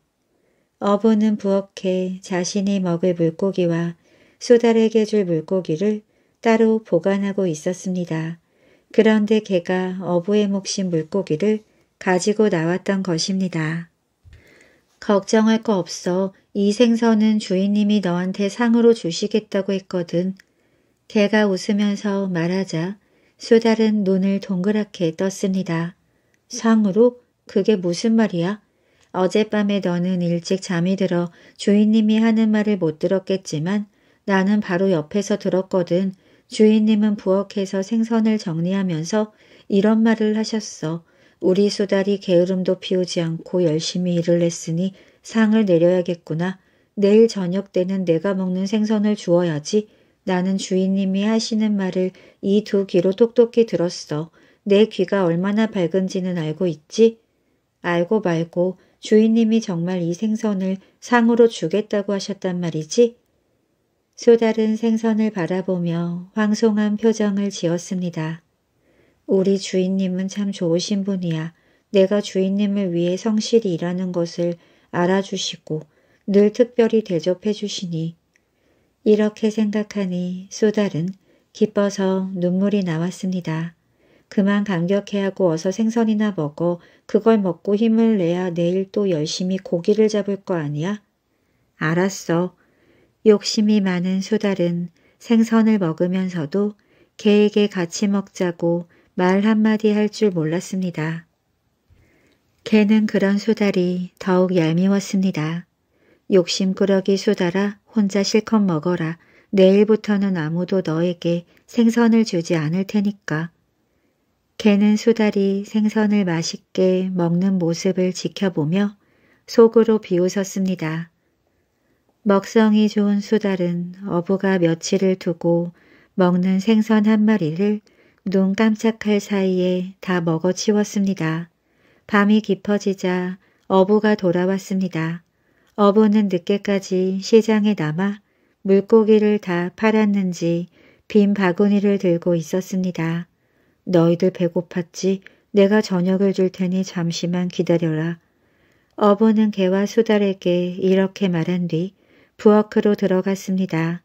Speaker 1: 어부는 부엌에 자신이 먹을 물고기와 수달에게줄 물고기를 따로 보관하고 있었습니다. 그런데 개가 어부의 몫인 물고기를 가지고 나왔던 것입니다. 걱정할 거 없어. 이 생선은 주인님이 너한테 상으로 주시겠다고 했거든. 개가 웃으면서 말하자 수달은 눈을 동그랗게 떴습니다. 상으로? 그게 무슨 말이야? 어젯밤에 너는 일찍 잠이 들어 주인님이 하는 말을 못 들었겠지만 나는 바로 옆에서 들었거든. 주인님은 부엌에서 생선을 정리하면서 이런 말을 하셨어. 우리 수달이 게으름도 피우지 않고 열심히 일을 했으니 상을 내려야겠구나. 내일 저녁 때는 내가 먹는 생선을 주어야지. 나는 주인님이 하시는 말을 이 두 귀로 똑똑히 들었어. 내 귀가 얼마나 밝은지는 알고 있지? 알고 말고 주인님이 정말 이 생선을 상으로 주겠다고 하셨단 말이지? 소달은 생선을 바라보며 황송한 표정을 지었습니다. 우리 주인님은 참 좋으신 분이야. 내가 주인님을 위해 성실히 일하는 것을 알아주시고 늘 특별히 대접해 주시니 이렇게 생각하니 소달은 기뻐서 눈물이 나왔습니다. 그만 감격해 하고 어서 생선이나 먹어. 그걸 먹고 힘을 내야 내일 또 열심히 고기를 잡을 거 아니야? 알았어. 욕심이 많은 소달은 생선을 먹으면서도 개에게 같이 먹자고 말 한마디 할 줄 몰랐습니다. 개는 그런 소달이 더욱 얄미웠습니다. 욕심꾸러기 소달아 혼자 실컷 먹어라. 내일부터는 아무도 너에게 생선을 주지 않을 테니까. 개는 수달이 생선을 맛있게 먹는 모습을 지켜보며 속으로 비웃었습니다. 먹성이 좋은 수달은 어부가 며칠을 두고 먹는 생선 한 마리를 눈 깜짝할 사이에 다 먹어치웠습니다. 밤이 깊어지자 어부가 돌아왔습니다. 어부는 늦게까지 시장에 남아 물고기를 다 팔았는지 빈 바구니를 들고 있었습니다. 너희들 배고팠지 내가 저녁을 줄 테니 잠시만 기다려라. 어부는 개와 수달에게 이렇게 말한 뒤 부엌으로 들어갔습니다.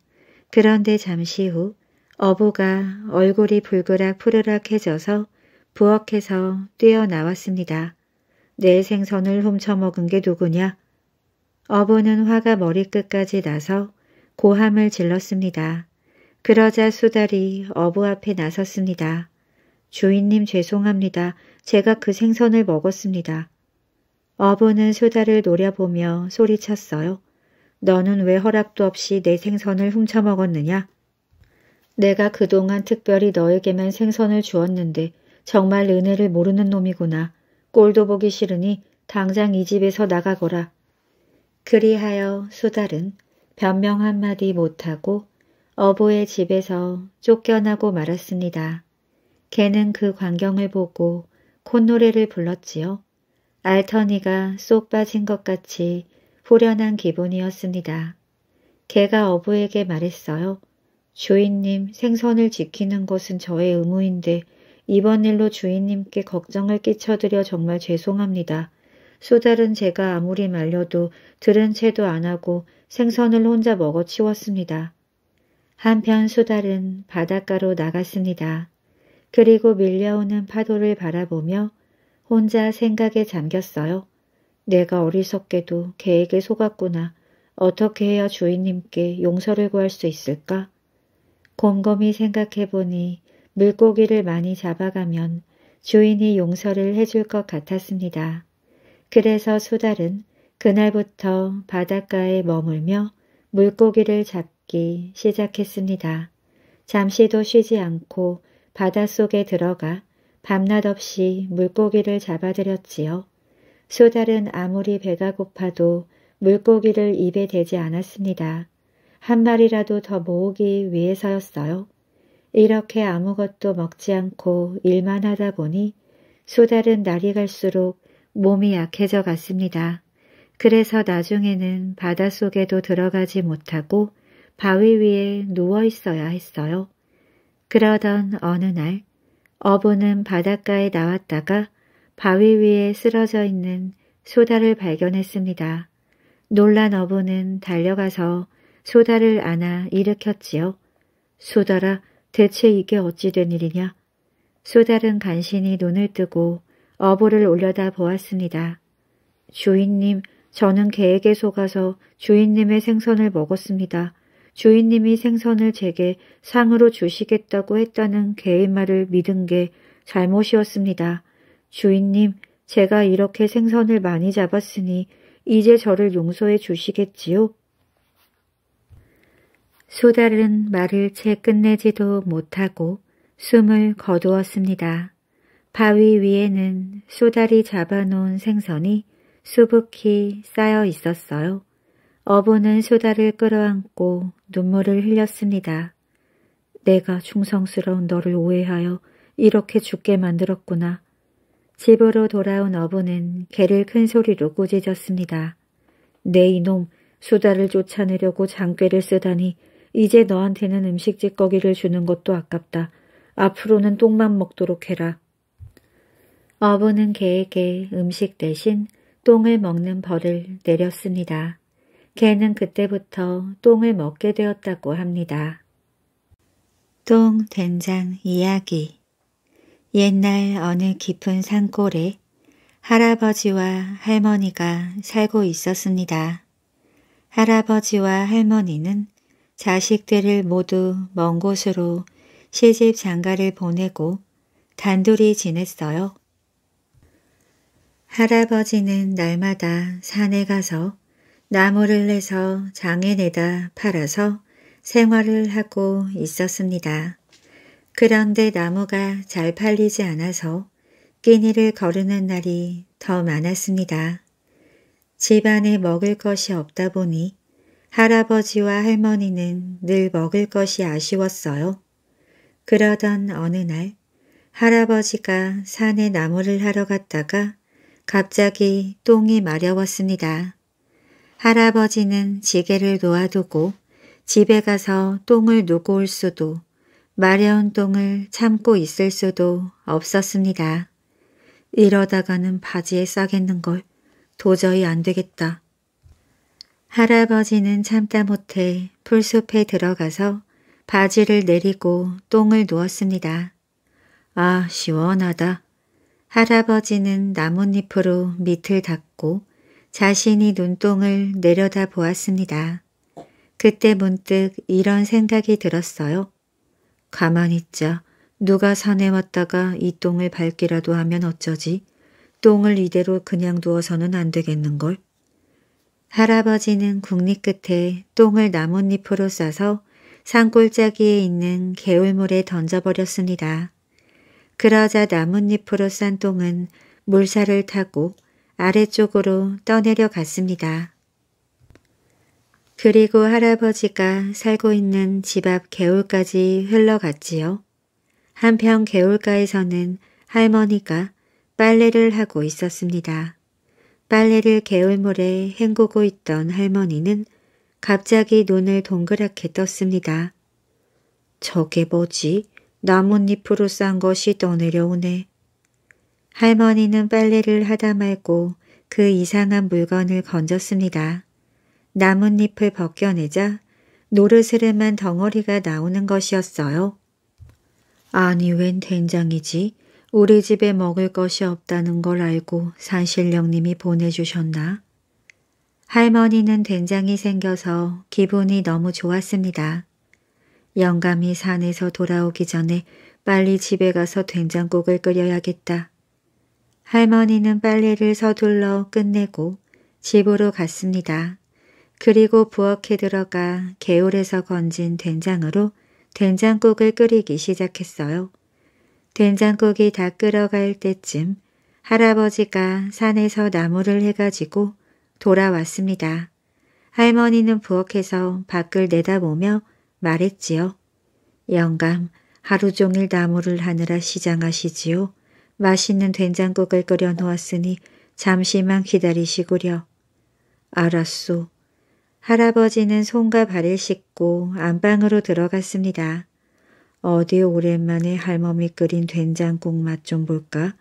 Speaker 1: 그런데 잠시 후 어부가 얼굴이 붉으락 푸르락해져서 부엌에서 뛰어나왔습니다. 내 생선을 훔쳐먹은 게 누구냐? 어부는 화가 머리끝까지 나서 고함을 질렀습니다. 그러자 수달이 어부 앞에 나섰습니다. 주인님 죄송합니다. 제가 그 생선을 먹었습니다. 어부는 수다를 노려보며 소리쳤어요. 너는 왜 허락도 없이 내 생선을 훔쳐먹었느냐? 내가 그동안 특별히 너에게만 생선을 주었는데 정말 은혜를 모르는 놈이구나. 꼴도 보기 싫으니 당장 이 집에서 나가거라. 그리하여 수달은 변명 한마디 못하고 어부의 집에서 쫓겨나고 말았습니다. 개는 그 광경을 보고 콧노래를 불렀지요. 알터니가쏙 빠진 것 같이 후련한 기분이었습니다. 개가 어부에게 말했어요. 주인님 생선을 지키는 것은 저의 의무인데 이번 일로 주인님께 걱정을 끼쳐드려 정말 죄송합니다. 수달은 제가 아무리 말려도 들은 채도 안 하고 생선을 혼자 먹어치웠습니다. 한편 수달은 바닷가로 나갔습니다. 그리고 밀려오는 파도를 바라보며 혼자 생각에 잠겼어요. 내가 어리석게도 계획에 속았구나. 어떻게 해야 주인님께 용서를 구할 수 있을까? 곰곰이 생각해보니 물고기를 많이 잡아가면 주인이 용서를 해줄 것 같았습니다. 그래서 수달은 그날부터 바닷가에 머물며 물고기를 잡기 시작했습니다. 잠시도 쉬지 않고 바닷속에 들어가 밤낮 없이 물고기를 잡아들였지요. 소달은 아무리 배가 고파도 물고기를 입에 대지 않았습니다. 한 마리라도 더 모으기 위해서였어요. 이렇게 아무것도 먹지 않고 일만 하다 보니 소달은 날이 갈수록 몸이 약해져 갔습니다. 그래서 나중에는 바닷속에도 들어가지 못하고 바위 위에 누워 있어야 했어요. 그러던 어느 날 어부는 바닷가에 나왔다가 바위 위에 쓰러져 있는 소다를 발견했습니다. 놀란 어부는 달려가서 소다를 안아 일으켰지요. 소다라 대체 이게 어찌 된 일이냐. 소달은 간신히 눈을 뜨고 어부를 올려다 보았습니다. 주인님, 저는 개에게 속아서 주인님의 생선을 먹었습니다. 주인님이 생선을 제게 상으로 주시겠다고 했다는 개의 말을 믿은 게 잘못이었습니다. 주인님, 제가 이렇게 생선을 많이 잡았으니 이제 저를 용서해 주시겠지요? 수달은 말을 채 끝내지도 못하고 숨을 거두었습니다. 바위 위에는 수달이 잡아놓은 생선이 수북히 쌓여 있었어요. 어부는 소다를 끌어안고 눈물을 흘렸습니다. 내가 충성스러운 너를 오해하여 이렇게 죽게 만들었구나. 집으로 돌아온 어부는 개를 큰 소리로 꾸짖었습니다. 내 이놈 수다를 쫓아내려고 장꾀를 쓰다니 이제 너한테는 음식 찌꺼기를 주는 것도 아깝다. 앞으로는 똥만 먹도록 해라. 어부는 개에게 음식 대신 똥을 먹는 벌을 내렸습니다. 개는 그때부터 똥을 먹게 되었다고 합니다. 똥 된장 이야기 옛날 어느 깊은 산골에 할아버지와 할머니가 살고 있었습니다. 할아버지와 할머니는 자식들을 모두 먼 곳으로 시집 장가를 보내고 단둘이 지냈어요. 할아버지는 날마다 산에 가서 나무를 내서 장에 내다 팔아서 생활을 하고 있었습니다. 그런데 나무가 잘 팔리지 않아서 끼니를 거르는 날이 더 많았습니다. 집안에 먹을 것이 없다 보니 할아버지와 할머니는 늘 먹을 것이 아쉬웠어요. 그러던 어느 날 할아버지가 산에 나무를 하러 갔다가 갑자기 똥이 마려웠습니다. 할아버지는 지게를 놓아두고 집에 가서 똥을 누고 올 수도 마려운 똥을 참고 있을 수도 없었습니다. 이러다가는 바지에 싸겠는걸. 도저히 안 되겠다. 할아버지는 참다 못해 풀숲에 들어가서 바지를 내리고 똥을 누웠습니다. 아 시원하다. 할아버지는 나뭇잎으로 밑을 닦고 자신이 눈동을 내려다 보았습니다. 그때 문득 이런 생각이 들었어요. 가만히 있자 누가 산에 왔다가 이 똥을 밟기라도 하면 어쩌지? 똥을 이대로 그냥 두어서는 안 되겠는걸? 할아버지는 국립 끝에 똥을 나뭇잎으로 싸서 산골짜기에 있는 개울물에 던져버렸습니다. 그러자 나뭇잎으로 싼 똥은 물살을 타고 아래쪽으로 떠내려 갔습니다. 그리고 할아버지가 살고 있는 집 앞 개울까지 흘러갔지요. 한편 개울가에서는 할머니가 빨래를 하고 있었습니다. 빨래를 개울물에 헹구고 있던 할머니는 갑자기 눈을 동그랗게 떴습니다. 저게 뭐지? 나뭇잎으로 싼 것이 떠내려오네. 할머니는 빨래를 하다 말고 그 이상한 물건을 건졌습니다. 나뭇잎을 벗겨내자 노르스름한 덩어리가 나오는 것이었어요. 아니 웬 된장이지? 우리 집에 먹을 것이 없다는 걸 알고 산신령님이 보내주셨나? 할머니는 된장이 생겨서 기분이 너무 좋았습니다. 영감이 산에서 돌아오기 전에 빨리 집에 가서 된장국을 끓여야겠다. 할머니는 빨래를 서둘러 끝내고 집으로 갔습니다. 그리고 부엌에 들어가 개울에서 건진 된장으로 된장국을 끓이기 시작했어요. 된장국이 다 끓어갈 때쯤 할아버지가 산에서 나무를 해가지고 돌아왔습니다. 할머니는 부엌에서 밖을 내다보며 말했지요. 영감, 하루 종일 나무를 하느라 시장하시지요. 맛있는 된장국을 끓여 놓았으니 잠시만 기다리시구려. 알았소. 할아버지는 손과 발을 씻고 안방으로 들어갔습니다. 어디 오랜만에 할머니 끓인 된장국 맛 좀 볼까?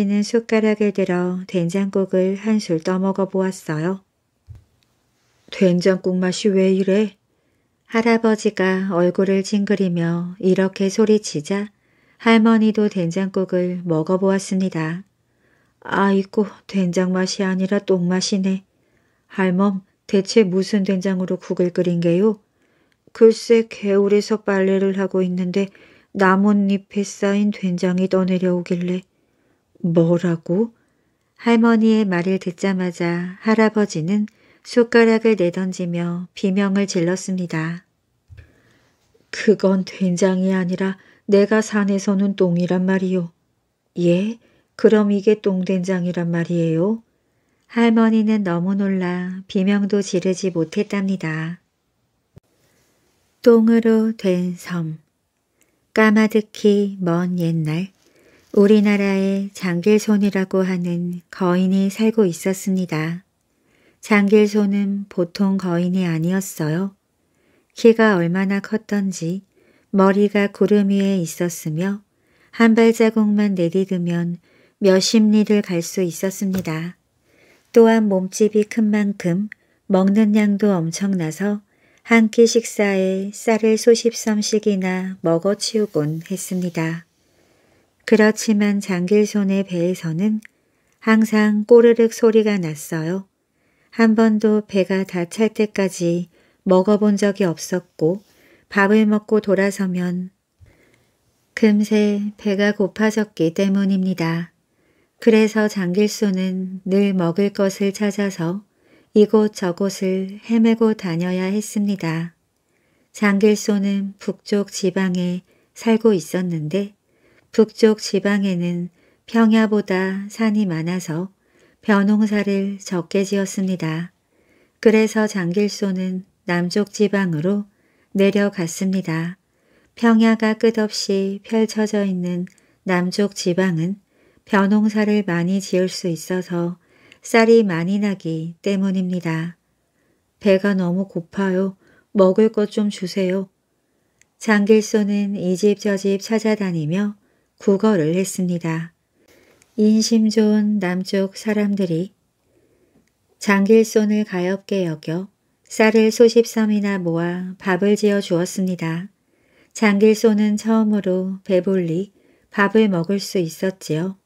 Speaker 1: 할아버지는 숟가락을 들어 된장국을 한 술 떠먹어 보았어요. 된장국 맛이 왜 이래? 할아버지가 얼굴을 찡그리며 이렇게 소리치자 할머니도 된장국을 먹어보았습니다. 아이고 된장 맛이 아니라 똥맛이네. 할멈 대체 무슨 된장으로 국을 끓인 게요? 글쎄 개울에서 빨래를 하고 있는데 나뭇잎에 쌓인 된장이 떠내려오길래 뭐라고? 할머니의 말을 듣자마자 할아버지는 숟가락을 내던지며 비명을 질렀습니다. 그건 된장이 아니라 내가 산에서는 똥이란 말이요. 예, 그럼 이게 똥된장이란 말이에요. 할머니는 너무 놀라 비명도 지르지 못했답니다. 똥으로 된 섬. 까마득히 먼 옛날 우리나라에 장길손이라고 하는 거인이 살고 있었습니다. 장길손은 보통 거인이 아니었어요. 키가 얼마나 컸던지 머리가 구름 위에 있었으며 한 발자국만 내디디면 몇 십 리를 갈 수 있었습니다. 또한 몸집이 큰 만큼 먹는 양도 엄청나서 한 끼 식사에 쌀을 소십섬씩이나 먹어치우곤 했습니다. 그렇지만 장길손의 배에서는 항상 꼬르륵 소리가 났어요. 한 번도 배가 다 찰 때까지 먹어본 적이 없었고 밥을 먹고 돌아서면 금세 배가 고파졌기 때문입니다. 그래서 장길수는 늘 먹을 것을 찾아서 이곳저곳을 헤매고 다녀야 했습니다. 장길소는 북쪽 지방에 살고 있었는데 북쪽 지방에는 평야보다 산이 많아서 벼농사를 적게 지었습니다. 그래서 장길소는 남쪽 지방으로 내려갔습니다. 평야가 끝없이 펼쳐져 있는 남쪽 지방은 벼농사를 많이 지을 수 있어서 쌀이 많이 나기 때문입니다. 배가 너무 고파요. 먹을 것 좀 주세요. 장길소는 이집 저 집 찾아다니며 구걸을 했습니다. 인심 좋은 남쪽 사람들이 장길손을 가엽게 여겨 쌀을 수십 섬이나 모아 밥을 지어 주었습니다. 장길소는 처음으로 배불리 밥을 먹을 수 있었지요.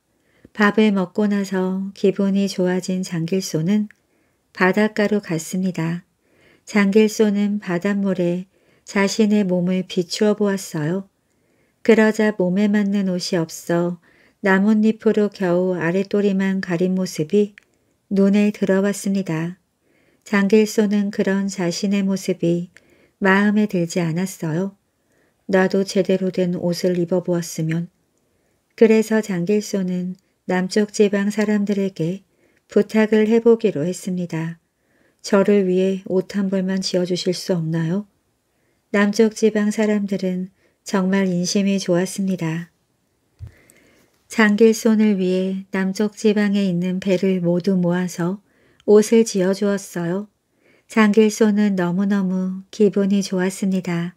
Speaker 1: 밥을 먹고 나서 기분이 좋아진 장길소는 바닷가로 갔습니다. 장길소는 바닷물에 자신의 몸을 비추어 보았어요. 그러자 몸에 맞는 옷이 없어 나뭇잎으로 겨우 아랫도리만 가린 모습이 눈에 들어왔습니다. 장길소는 그런 자신의 모습이 마음에 들지 않았어요. 나도 제대로 된 옷을 입어보았으면. 그래서 장길소는 남쪽 지방 사람들에게 부탁을 해보기로 했습니다. 저를 위해 옷 한 벌만 지어주실 수 없나요? 남쪽 지방 사람들은 정말 인심이 좋았습니다. 장길손을 위해 남쪽 지방에 있는 배를 모두 모아서 옷을 지어주었어요. 장길소는 너무너무 기분이 좋았습니다.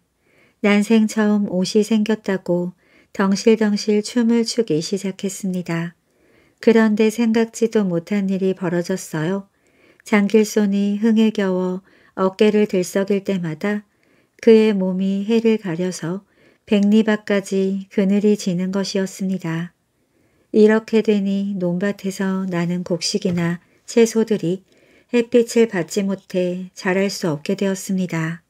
Speaker 1: 난생 처음 옷이 생겼다고 덩실덩실 춤을 추기 시작했습니다. 그런데 생각지도 못한 일이 벌어졌어요. 장길손이 흥에 겨워 어깨를 들썩일 때마다 그의 몸이 해를 가려서 백리밭까지 그늘이 지는 것이었습니다. 이렇게 되니 논밭에서 나는 곡식이나 채소들이 햇빛을 받지 못해 자랄 수 없게 되었습니다.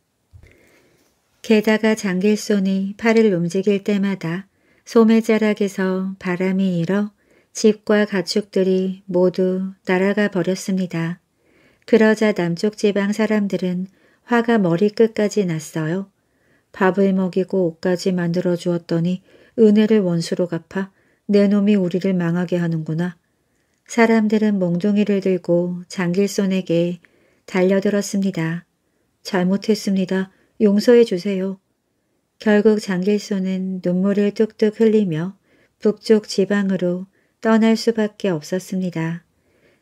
Speaker 1: 게다가 장길손이 팔을 움직일 때마다 소매자락에서 바람이 일어 집과 가축들이 모두 날아가 버렸습니다. 그러자 남쪽 지방 사람들은 화가 머리끝까지 났어요. 밥을 먹이고 옷까지 만들어 주었더니 은혜를 원수로 갚아 내 놈이 우리를 망하게 하는구나. 사람들은 몽둥이를 들고 장길손에게 달려들었습니다. 잘못했습니다. 용서해 주세요. 결국 장길손은 눈물을 뚝뚝 흘리며 북쪽 지방으로 떠날 수밖에 없었습니다.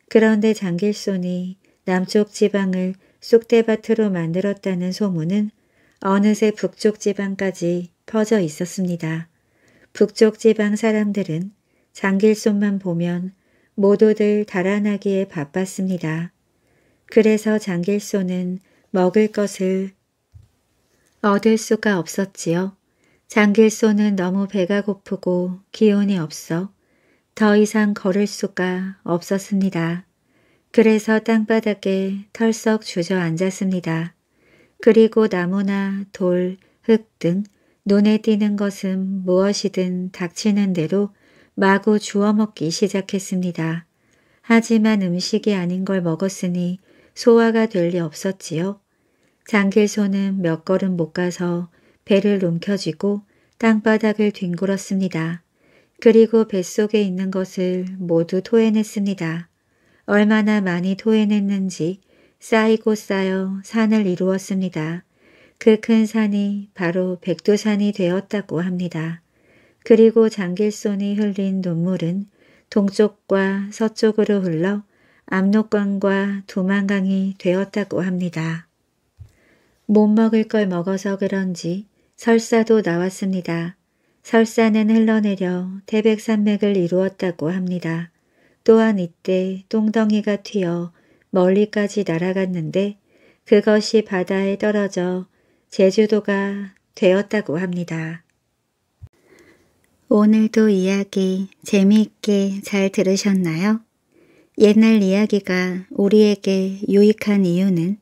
Speaker 1: 그런데 장길손이 남쪽 지방을 쑥대밭으로 만들었다는 소문은 어느새 북쪽 지방까지 퍼져 있었습니다. 북쪽 지방 사람들은 장길손만 보면 모두들 달아나기에 바빴습니다. 그래서 장길소는 먹을 것을 얻을 수가 없었지요. 장길소는 너무 배가 고프고 기운이 없어 더 이상 걸을 수가 없었습니다. 그래서 땅바닥에 털썩 주저앉았습니다. 그리고 나무나 돌, 흙 등 눈에 띄는 것은 무엇이든 닥치는 대로 마구 주워 먹기 시작했습니다. 하지만 음식이 아닌 걸 먹었으니 소화가 될 리 없었지요. 장길소는 몇 걸음 못 가서 배를 움켜쥐고 땅바닥을 뒹굴었습니다. 그리고 뱃속에 있는 것을 모두 토해냈습니다. 얼마나 많이 토해냈는지 쌓이고 쌓여 산을 이루었습니다. 그 큰 산이 바로 백두산이 되었다고 합니다. 그리고 장길손이 흘린 눈물은 동쪽과 서쪽으로 흘러 압록강과 두만강이 되었다고 합니다. 못 먹을 걸 먹어서 그런지 설사도 나왔습니다. 설사는 흘러내려 태백산맥을 이루었다고 합니다. 또한 이때 똥덩이가 튀어 멀리까지 날아갔는데 그것이 바다에 떨어져 제주도가 되었다고 합니다. 오늘도 이야기 재미있게 잘 들으셨나요? 옛날 이야기가 우리에게 유익한 이유는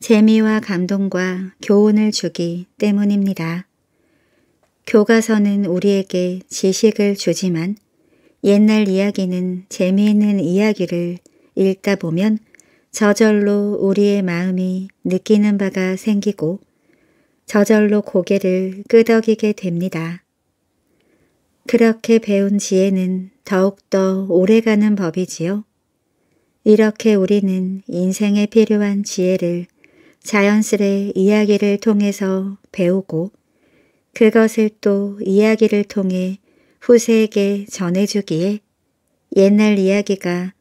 Speaker 1: 재미와 감동과 교훈을 주기 때문입니다. 교과서는 우리에게 지식을 주지만 옛날 이야기는 재미있는 이야기를 읽다 보면 저절로 우리의 마음이 느끼는 바가 생기고 저절로 고개를 끄덕이게 됩니다. 그렇게 배운 지혜는 더욱더 오래가는 법이지요. 이렇게 우리는 인생에 필요한 지혜를 자연스레 이야기를 통해서 배우고 그것을 또 이야기를 통해 후세에게 전해주기에 옛날 이야기가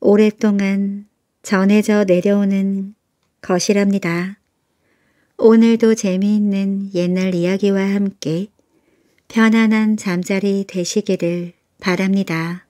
Speaker 1: 오랫동안 전해져 내려오는 것이랍니다. 오늘도 재미있는 옛날 이야기와 함께 편안한 잠자리 되시기를 바랍니다.